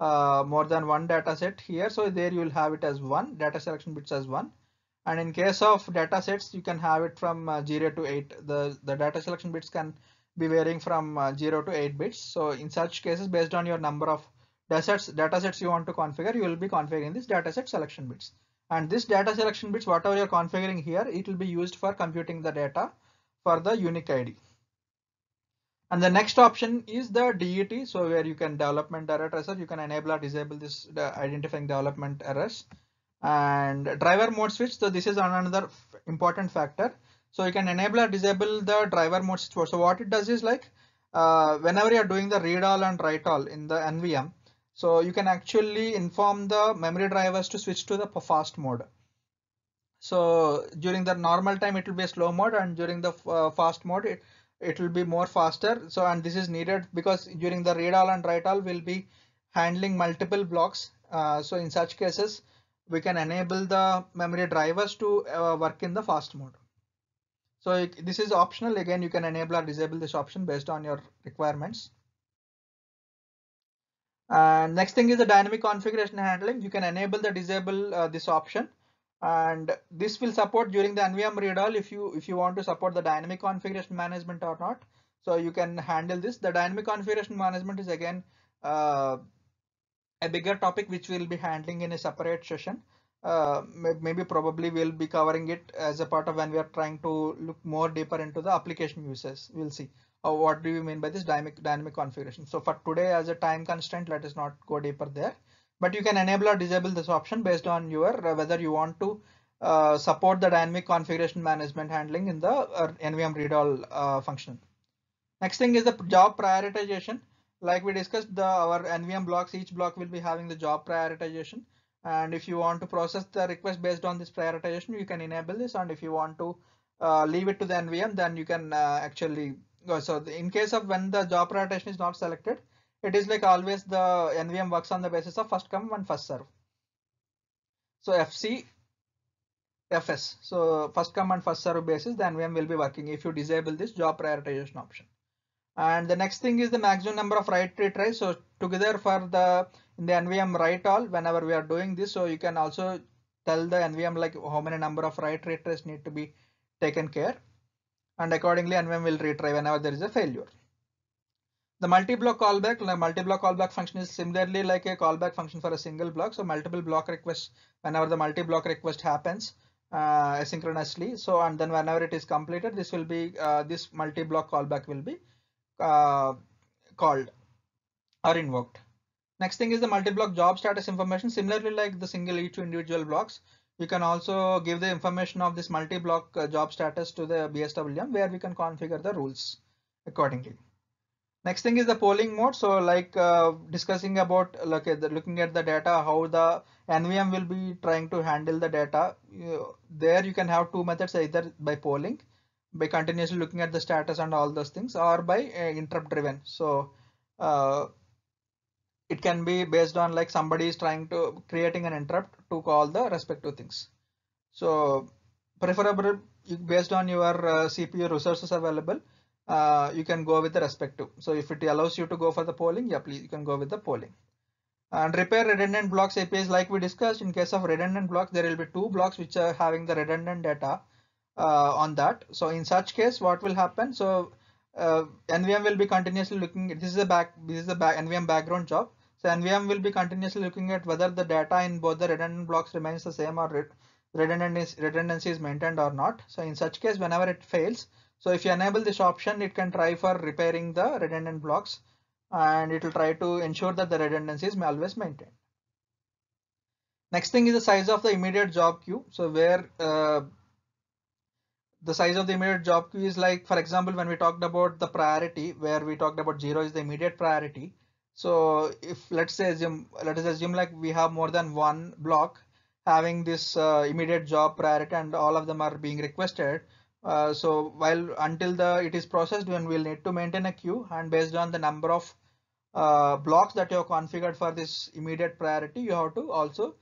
Speaker 1: uh, more than one data set here. So there you will have it as one data selection bits as one. And in case of data sets, you can have it from uh, 0 to 8. The, the data selection bits can be varying from uh, 0 to 8 bits. So in such cases, based on your number of datasets, sets you want to configure, you will be configuring this set selection bits. And this data selection bits, whatever you're configuring here, it will be used for computing the data for the unique ID. And the next option is the DET. So where you can development error tracer, you can enable or disable this identifying development errors and driver mode switch. So this is another important factor. So you can enable or disable the driver mode switch. So what it does is like uh, whenever you're doing the read all and write all in the NVM, so you can actually inform the memory drivers to switch to the fast mode. So during the normal time, it will be a slow mode and during the uh, fast mode, it, it will be more faster so and this is needed because during the read all and write all will be handling multiple blocks uh, so in such cases we can enable the memory drivers to uh, work in the fast mode so this is optional again you can enable or disable this option based on your requirements and next thing is the dynamic configuration handling you can enable the disable uh, this option and this will support during the NVM read all if you if you want to support the dynamic configuration management or not. So you can handle this. The dynamic configuration management is again uh, a bigger topic which we'll be handling in a separate session. Uh, maybe probably we'll be covering it as a part of when we are trying to look more deeper into the application uses. We'll see uh, what do you mean by this dynamic dynamic configuration. So for today as a time constraint, let us not go deeper there but you can enable or disable this option based on your uh, whether you want to uh, support the dynamic configuration management handling in the uh, NVM read all uh, function. Next thing is the job prioritization. Like we discussed the our NVM blocks, each block will be having the job prioritization. And if you want to process the request based on this prioritization, you can enable this. And if you want to uh, leave it to the NVM, then you can uh, actually go. So in case of when the job prioritization is not selected, it is like always the NVM works on the basis of first come and first serve. So FC FS. So first come and first serve basis the NVM will be working if you disable this job prioritization option. And the next thing is the maximum number of write retries. So together for the in the NVM write all whenever we are doing this. So you can also tell the NVM like how many number of write retries need to be taken care and accordingly NVM will retry whenever there is a failure. The multi-block callback, the multi-block callback function is similarly like a callback function for a single block. So multiple block requests, whenever the multi-block request happens uh, asynchronously. So and then whenever it is completed, this will be uh, this multi-block callback will be uh, called or invoked. Next thing is the multi-block job status information. Similarly, like the single each individual blocks, you can also give the information of this multi-block uh, job status to the BSWM where we can configure the rules accordingly. Next thing is the polling mode. So like uh, discussing about like, looking at the data, how the NVM will be trying to handle the data. You, there you can have two methods either by polling, by continuously looking at the status and all those things or by uh, interrupt driven. So uh, it can be based on like somebody is trying to creating an interrupt to call the respective things. So preferable based on your uh, CPU resources available uh, you can go with the respective. So if it allows you to go for the polling, yeah, please you can go with the polling. And repair redundant blocks APIs like we discussed in case of redundant blocks, there will be two blocks which are having the redundant data uh, on that. So in such case, what will happen? So uh, NVM will be continuously looking. This is a back. This is the back NVM background job. So NVM will be continuously looking at whether the data in both the redundant blocks remains the same or redundant is, redundancy is maintained or not. So in such case, whenever it fails, so if you enable this option, it can try for repairing the redundant blocks and it will try to ensure that the redundancy is always maintained. Next thing is the size of the immediate job queue. So where uh, the size of the immediate job queue is like, for example, when we talked about the priority where we talked about zero is the immediate priority. So if let's say assume, let us assume like we have more than one block having this uh, immediate job priority and all of them are being requested. Uh, so while until the it is processed when we'll need to maintain a queue and based on the number of uh, blocks that you have configured for this immediate priority you have to also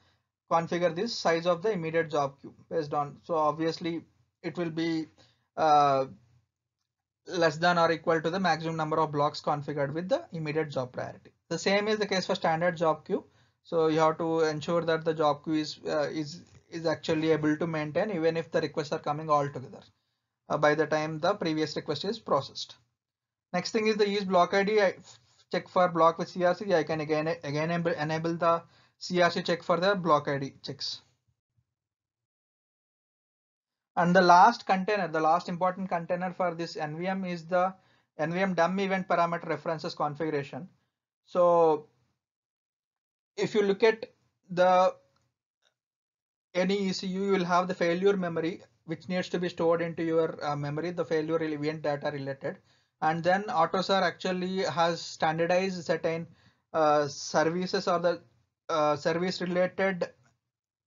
Speaker 1: configure this size of the immediate job queue based on so obviously it will be uh, less than or equal to the maximum number of blocks configured with the immediate job priority. The same is the case for standard job queue. So you have to ensure that the job queue is uh, is is actually able to maintain even if the requests are coming all together. Uh, by the time the previous request is processed. Next thing is the use block ID. I check for block with CRC. I can again again enable the CRC check for the block ID checks. And the last container, the last important container for this NVM is the NVM dumb event parameter references configuration. So if you look at the any ECU, you will have the failure memory which needs to be stored into your uh, memory, the failure event data related. And then AutoSAR actually has standardized certain uh, services or the uh, service related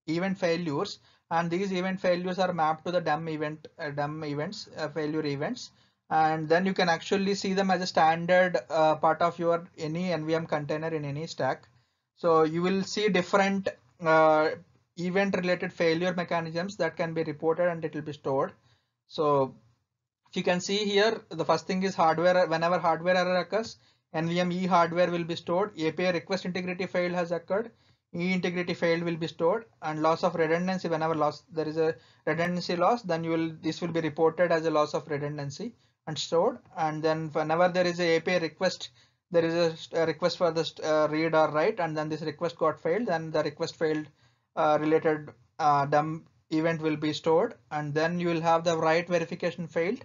Speaker 1: event failures. And these event failures are mapped to the dumb event, uh, dumb events, uh, failure events. And then you can actually see them as a standard uh, part of your any NVM container in any stack. So you will see different uh, event related failure mechanisms that can be reported and it will be stored. So if you can see here, the first thing is hardware. Whenever hardware error occurs, NVMe hardware will be stored. API request integrity fail has occurred. E integrity failed will be stored and loss of redundancy whenever loss there is a redundancy loss then you will this will be reported as a loss of redundancy and stored and then whenever there is a API request there is a, request for this uh, read or write and then this request got failed and the request failed uh, related uh, dump event will be stored and then you will have the write verification failed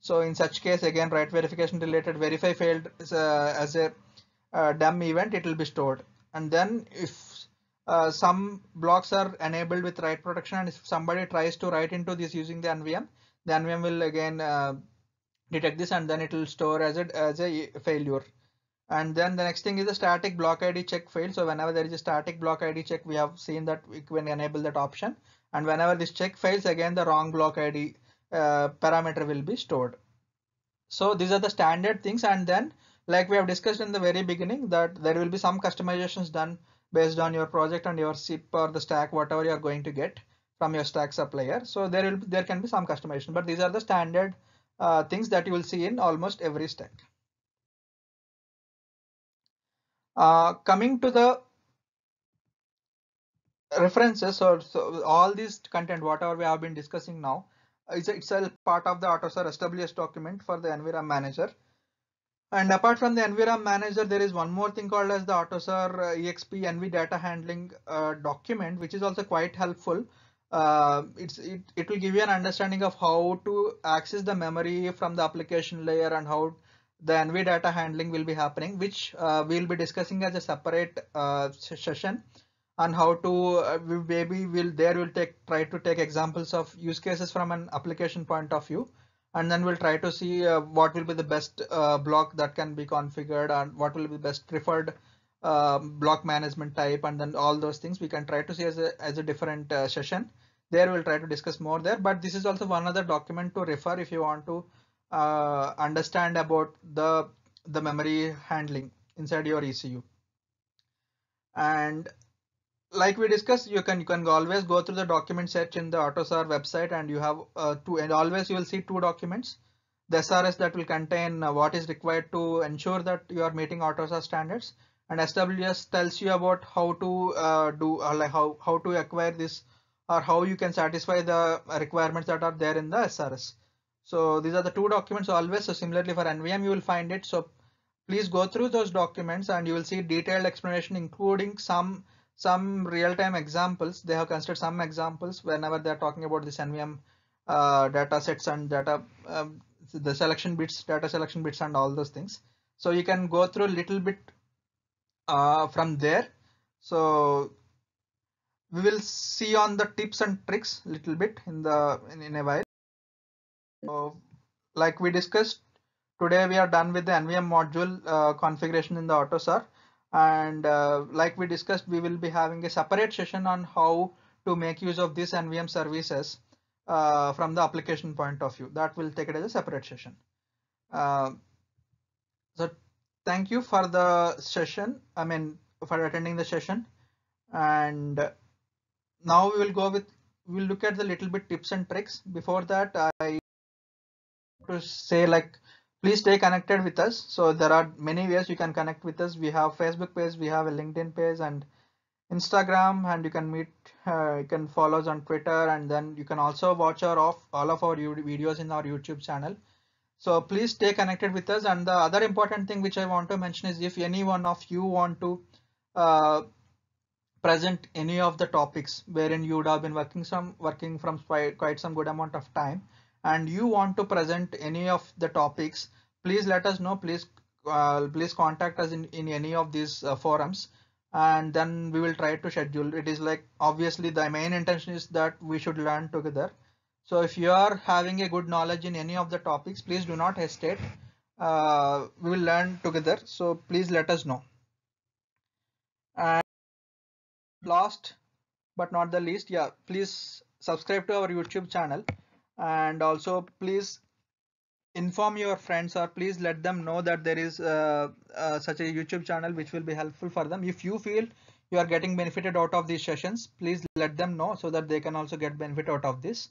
Speaker 1: so in such case again write verification related verify failed as a, uh, as a uh, dump event it will be stored and then if uh, some blocks are enabled with write protection and if somebody tries to write into this using the NVM the NVM will again uh, detect this and then it will store as a, as a failure and then the next thing is the static block id check failed so whenever there is a static block id check we have seen that we can enable that option and whenever this check fails again the wrong block id uh, parameter will be stored so these are the standard things and then like we have discussed in the very beginning that there will be some customizations done based on your project and your SIP or the stack whatever you are going to get from your stack supplier so there will there can be some customization but these are the standard uh, things that you will see in almost every stack uh, coming to the references or so all this content, whatever we have been discussing now, is uh, itself part of the AutoSAR SWS document for the Envira manager. And apart from the Envira manager, there is one more thing called as the AutoSAR uh, EXP NV data handling uh, document, which is also quite helpful. Uh, it's it, it will give you an understanding of how to access the memory from the application layer and how the NV data handling will be happening, which uh, we'll be discussing as a separate uh, session on how to uh, maybe will there we'll take try to take examples of use cases from an application point of view and then we'll try to see uh, what will be the best uh, block that can be configured and what will be best preferred um, block management type and then all those things we can try to see as a, as a different uh, session there we'll try to discuss more there but this is also one other document to refer if you want to uh, understand about the the memory handling inside your ECU. And like we discussed, you can you can always go through the document search in the AutoSAR website, and you have uh, two and always you will see two documents. The SRS that will contain uh, what is required to ensure that you are meeting AutoSAR standards, and SWS tells you about how to uh, do uh, like how how to acquire this or how you can satisfy the requirements that are there in the SRS. So these are the two documents always. So similarly for NVM, you will find it. So please go through those documents and you will see detailed explanation, including some some real-time examples. They have considered some examples whenever they're talking about this NVM uh, data sets and data, um, the selection bits, data selection bits and all those things. So you can go through a little bit uh, from there. So we will see on the tips and tricks little bit in the in, in a while. So like we discussed today, we are done with the NVM module uh, configuration in the AutoSAR. And uh, like we discussed, we will be having a separate session on how to make use of these NVM services uh, from the application point of view. That will take it as a separate session. Uh, so thank you for the session. I mean, for attending the session. And now we will go with we'll look at the little bit tips and tricks before that i to say like please stay connected with us so there are many ways you can connect with us we have facebook page we have a linkedin page and instagram and you can meet uh, you can follow us on twitter and then you can also watch our off all of our videos in our youtube channel so please stay connected with us and the other important thing which i want to mention is if any one of you want to uh, present any of the topics wherein you would have been working some working from quite some good amount of time and you want to present any of the topics, please let us know. Please, uh, please contact us in, in any of these uh, forums and then we will try to schedule. It is like obviously the main intention is that we should learn together. So if you are having a good knowledge in any of the topics, please do not hesitate. Uh, we will learn together. So please let us know. And last but not the least, yeah, please subscribe to our YouTube channel and also please inform your friends or please let them know that there is uh, uh, such a YouTube channel which will be helpful for them. If you feel you are getting benefited out of these sessions, please let them know so that they can also get benefit out of this.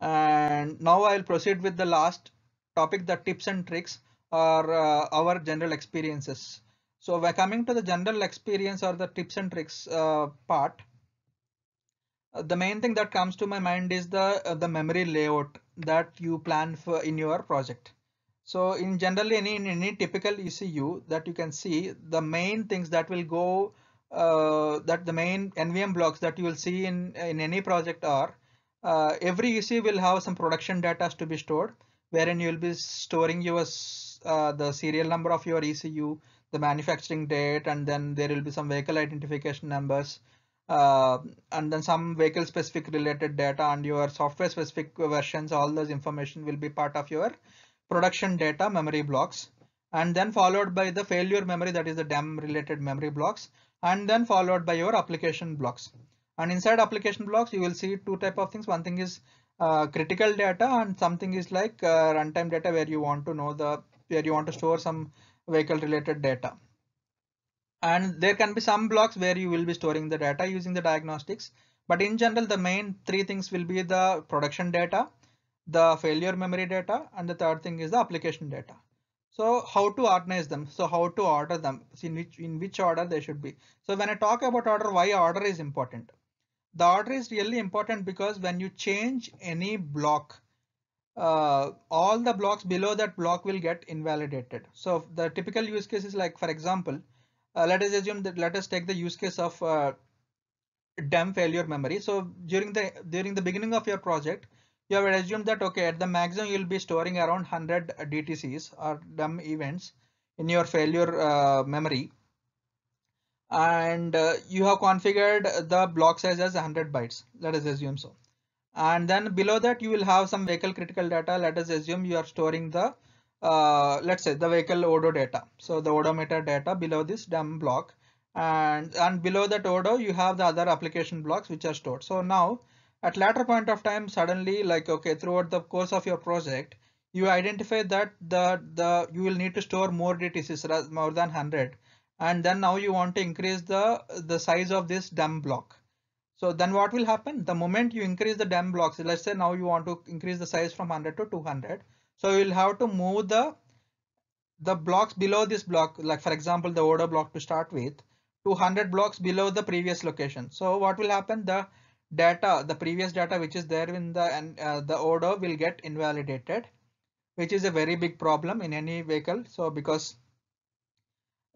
Speaker 1: And now I'll proceed with the last topic, the tips and tricks or uh, our general experiences. So we're coming to the general experience or the tips and tricks uh, part. Uh, the main thing that comes to my mind is the uh, the memory layout that you plan for in your project so in generally any in any typical ECU that you can see the main things that will go uh, that the main NVM blocks that you will see in in any project are uh, every ECU will have some production data to be stored wherein you will be storing your uh, the serial number of your ECU the manufacturing date and then there will be some vehicle identification numbers uh, and then some vehicle specific related data and your software specific versions all those information will be part of your production data memory blocks and then followed by the failure memory that is the DAM related memory blocks and then followed by your application blocks and inside application blocks you will see two type of things one thing is uh, critical data and something is like uh, runtime data where you want to know the where you want to store some vehicle related data and there can be some blocks where you will be storing the data using the diagnostics but in general the main three things will be the production data the failure memory data and the third thing is the application data so how to organize them so how to order them in which in which order they should be so when i talk about order why order is important the order is really important because when you change any block uh, all the blocks below that block will get invalidated so the typical use case is like for example uh, let us assume that let us take the use case of uh, failure memory. So during the during the beginning of your project, you have assumed that okay at the maximum you'll be storing around 100 DTCs or dumb events in your failure uh, memory, and uh, you have configured the block size as 100 bytes. Let us assume so. And then below that you will have some vehicle critical data. Let us assume you are storing the uh, let's say the vehicle odo data. So the odometer data below this dump block and, and below that odo you have the other application blocks which are stored. So now at later point of time suddenly like okay throughout the course of your project you identify that the, the you will need to store more DTCs more than 100 and then now you want to increase the the size of this dump block. So then what will happen? The moment you increase the dump blocks, let's say now you want to increase the size from 100 to 200, so we will have to move the the blocks below this block like for example the order block to start with 200 blocks below the previous location so what will happen the data the previous data which is there in the and uh, the order will get invalidated which is a very big problem in any vehicle so because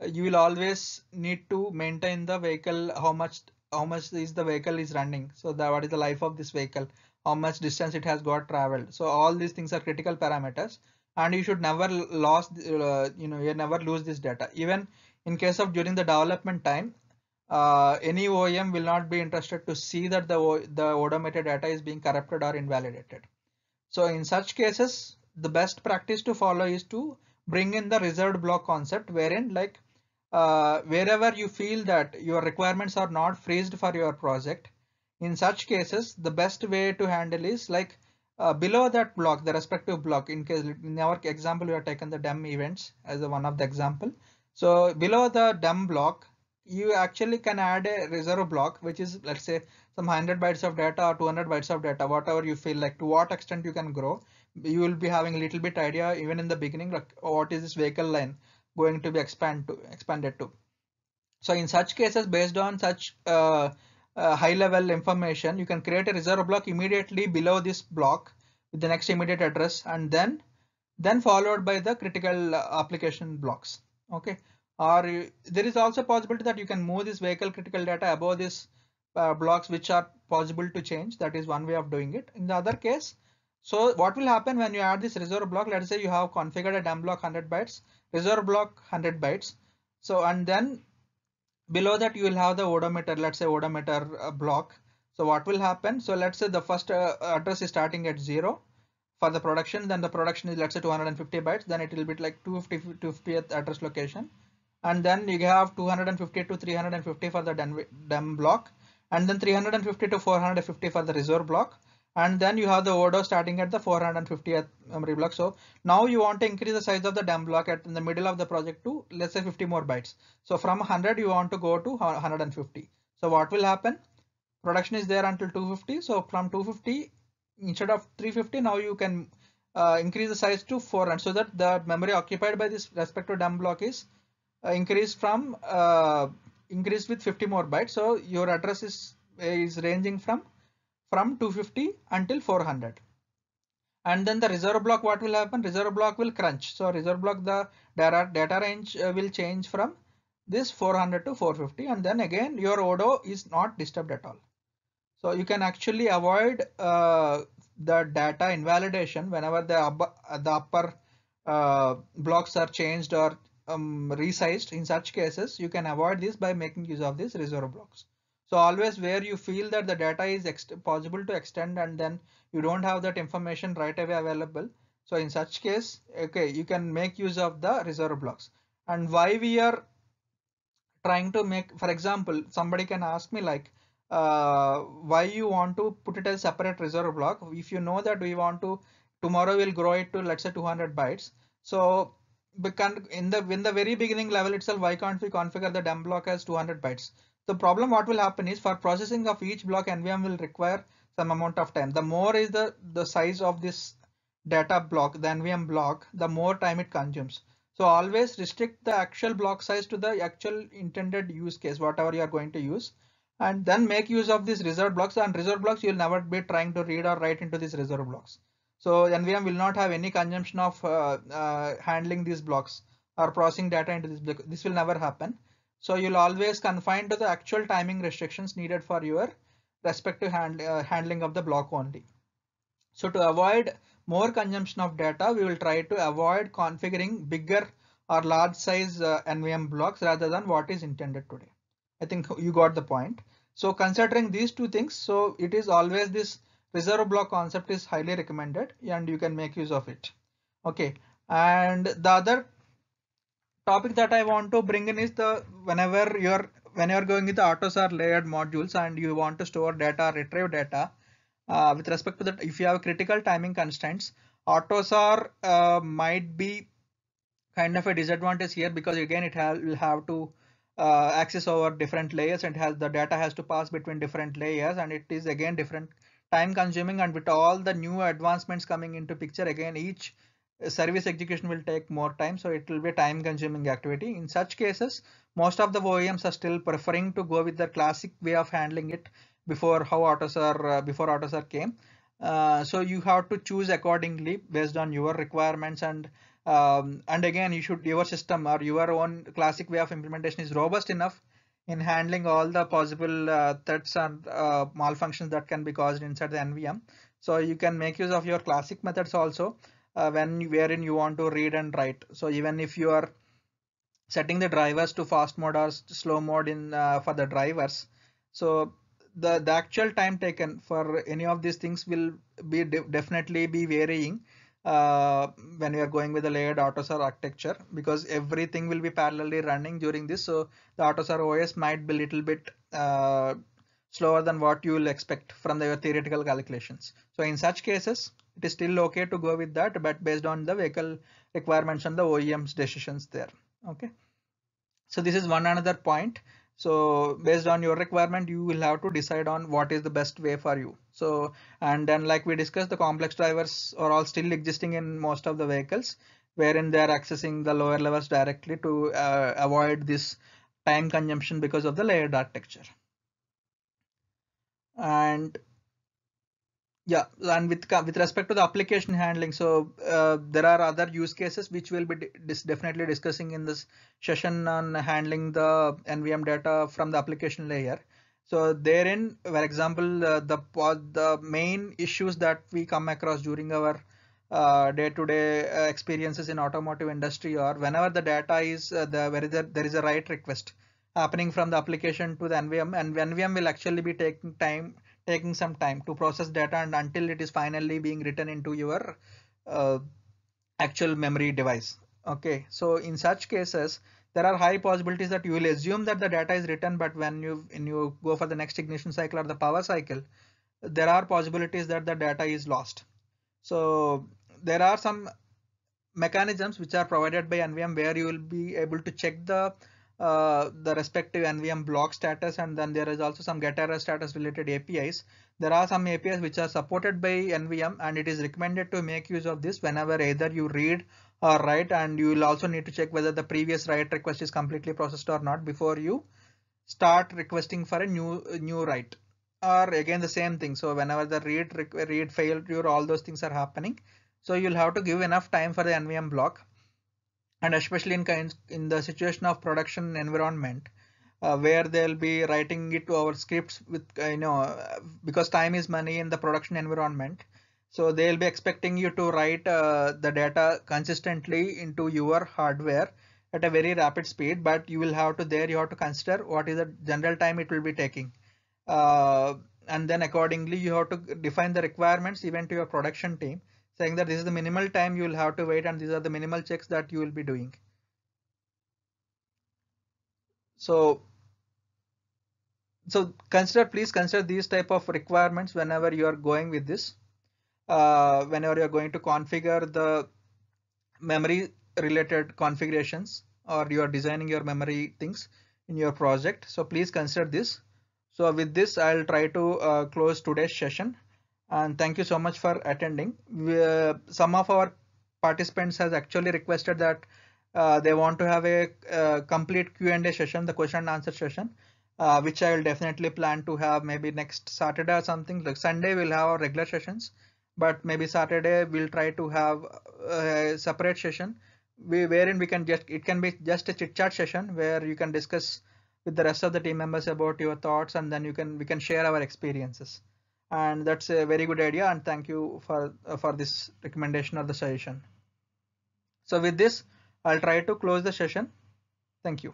Speaker 1: uh, you will always need to maintain the vehicle how much how much is the vehicle is running so what is the life of this vehicle how much distance it has got traveled so all these things are critical parameters and you should never lose uh, you know you never lose this data even in case of during the development time uh, any OEM will not be interested to see that the the automated data is being corrupted or invalidated so in such cases the best practice to follow is to bring in the reserved block concept wherein like uh, wherever you feel that your requirements are not phrased for your project in such cases, the best way to handle is like uh, below that block, the respective block. In case in our example, we have taken the dumb events as one of the example. So below the dumb block, you actually can add a reserve block, which is let's say some 100 bytes of data or 200 bytes of data, whatever you feel like to what extent you can grow. You will be having a little bit idea even in the beginning, like what is this vehicle line going to be expand to, expanded to. So in such cases, based on such uh, uh, high level information, you can create a reserve block immediately below this block with the next immediate address and then then followed by the critical uh, application blocks. Okay. Or you, uh, there is also possibility that you can move this vehicle critical data above this uh, blocks which are possible to change. That is one way of doing it. In the other case, so what will happen when you add this reserve block? Let's say you have configured a dumb block 100 bytes, reserve block 100 bytes. So and then below that you will have the odometer, let's say odometer uh, block. So what will happen? So let's say the first uh, address is starting at zero for the production. Then the production is let's say 250 bytes. Then it will be like 250 250th address location. And then you have 250 to 350 for the dumb block and then 350 to 450 for the reserve block and then you have the order starting at the 450th memory block. So now you want to increase the size of the dump block at in the middle of the project to let's say 50 more bytes. So from 100 you want to go to 150. So what will happen? Production is there until 250. So from 250 instead of 350 now you can uh, increase the size to 400 so that the memory occupied by this respective dump block is uh, increased from uh, increased with 50 more bytes. So your address is is ranging from from 250 until 400 and then the reserve block what will happen reserve block will crunch so reserve block the data, range uh, will change from this 400 to 450 and then again your odo is not disturbed at all so you can actually avoid uh, the data invalidation whenever the upper, the upper uh, blocks are changed or um, resized in such cases you can avoid this by making use of these reserve blocks so always where you feel that the data is possible to extend and then you don't have that information right away available. So in such case, okay, you can make use of the reserve blocks. And why we are trying to make, for example, somebody can ask me like, uh, why you want to put it as separate reserve block? If you know that we want to, tomorrow we'll grow it to let's say 200 bytes. So in the in the very beginning level itself, why can't we configure the dump block as 200 bytes? The problem what will happen is for processing of each block NVM will require some amount of time. The more is the, the size of this data block, the NVM block, the more time it consumes. So always restrict the actual block size to the actual intended use case, whatever you are going to use. And then make use of these reserved blocks and reserved blocks you'll never be trying to read or write into these reserved blocks. So NVM will not have any consumption of uh, uh, handling these blocks or processing data into this block. This will never happen. So you'll always confine to the actual timing restrictions needed for your respective hand, uh, handling of the block only. So to avoid more consumption of data, we will try to avoid configuring bigger or large size uh, NVM blocks rather than what is intended today. I think you got the point. So considering these two things, so it is always this reserve block concept is highly recommended and you can make use of it. Okay, and the other topic that I want to bring in is the whenever you're when you're going with the autos are layered modules and you want to store data, retrieve data. Uh, with respect to that, if you have critical timing constraints, autos are uh, might be kind of a disadvantage here because again it will have to uh, access over different layers and has the data has to pass between different layers and it is again different time consuming and with all the new advancements coming into picture again each service execution will take more time so it will be a time consuming activity in such cases most of the OEMs are still preferring to go with the classic way of handling it before how AutoSAR uh, before are came uh, so you have to choose accordingly based on your requirements and um, and again you should your system or your own classic way of implementation is robust enough in handling all the possible uh, threats and uh, malfunctions that can be caused inside the NVM so you can make use of your classic methods also uh, when wherein you want to read and write. So even if you are setting the drivers to fast mode or slow mode in uh, for the drivers, so the, the actual time taken for any of these things will be de definitely be varying uh, when you are going with the layered AutoSAR architecture because everything will be parallelly running during this. So the AutoSAR OS might be a little bit uh, slower than what you will expect from the, your theoretical calculations. So in such cases, it is still okay to go with that but based on the vehicle requirements and the OEM's decisions there okay so this is one another point so based on your requirement you will have to decide on what is the best way for you so and then like we discussed the complex drivers are all still existing in most of the vehicles wherein they are accessing the lower levels directly to uh, avoid this time consumption because of the layered architecture and yeah and with with respect to the application handling so uh, there are other use cases which we'll be dis definitely discussing in this session on handling the nvm data from the application layer so therein for example uh, the the main issues that we come across during our uh, day-to-day uh, -day experiences in automotive industry or whenever the data is uh, the where there, there is a write request happening from the application to the nvm and nvm will actually be taking time taking some time to process data and until it is finally being written into your uh, actual memory device. Okay, so in such cases, there are high possibilities that you will assume that the data is written, but when you when you go for the next ignition cycle or the power cycle, there are possibilities that the data is lost. So there are some mechanisms which are provided by NVM where you will be able to check the uh, the respective NVM block status and then there is also some get error status related APIs. There are some APIs which are supported by NVM and it is recommended to make use of this whenever either you read or write and you will also need to check whether the previous write request is completely processed or not before you start requesting for a new new write or again the same thing. So whenever the read read failure all those things are happening. So you'll have to give enough time for the NVM block and especially in, in the situation of production environment uh, where they'll be writing it to our scripts with uh, you know uh, because time is money in the production environment so they'll be expecting you to write uh, the data consistently into your hardware at a very rapid speed but you will have to there you have to consider what is the general time it will be taking uh, and then accordingly you have to define the requirements even to your production team saying that this is the minimal time you will have to wait and these are the minimal checks that you will be doing. So, so consider please consider these type of requirements whenever you are going with this, uh, whenever you are going to configure the memory related configurations or you are designing your memory things in your project. So please consider this. So with this, I'll try to uh, close today's session and thank you so much for attending. uh, some of our participants has actually requested that uh, they want to have a uh, complete Q&A session, the question and answer session, uh, which I will definitely plan to have maybe next Saturday or something. Like Sunday we'll have our regular sessions, but maybe Saturday we'll try to have uh, a separate session we, wherein we can just, it can be just a chit chat session where you can discuss with the rest of the team members about your thoughts and then you can, we can share our experiences and that's a very good idea and thank you for uh, for this recommendation or the suggestion so with this i'll try to close the session thank you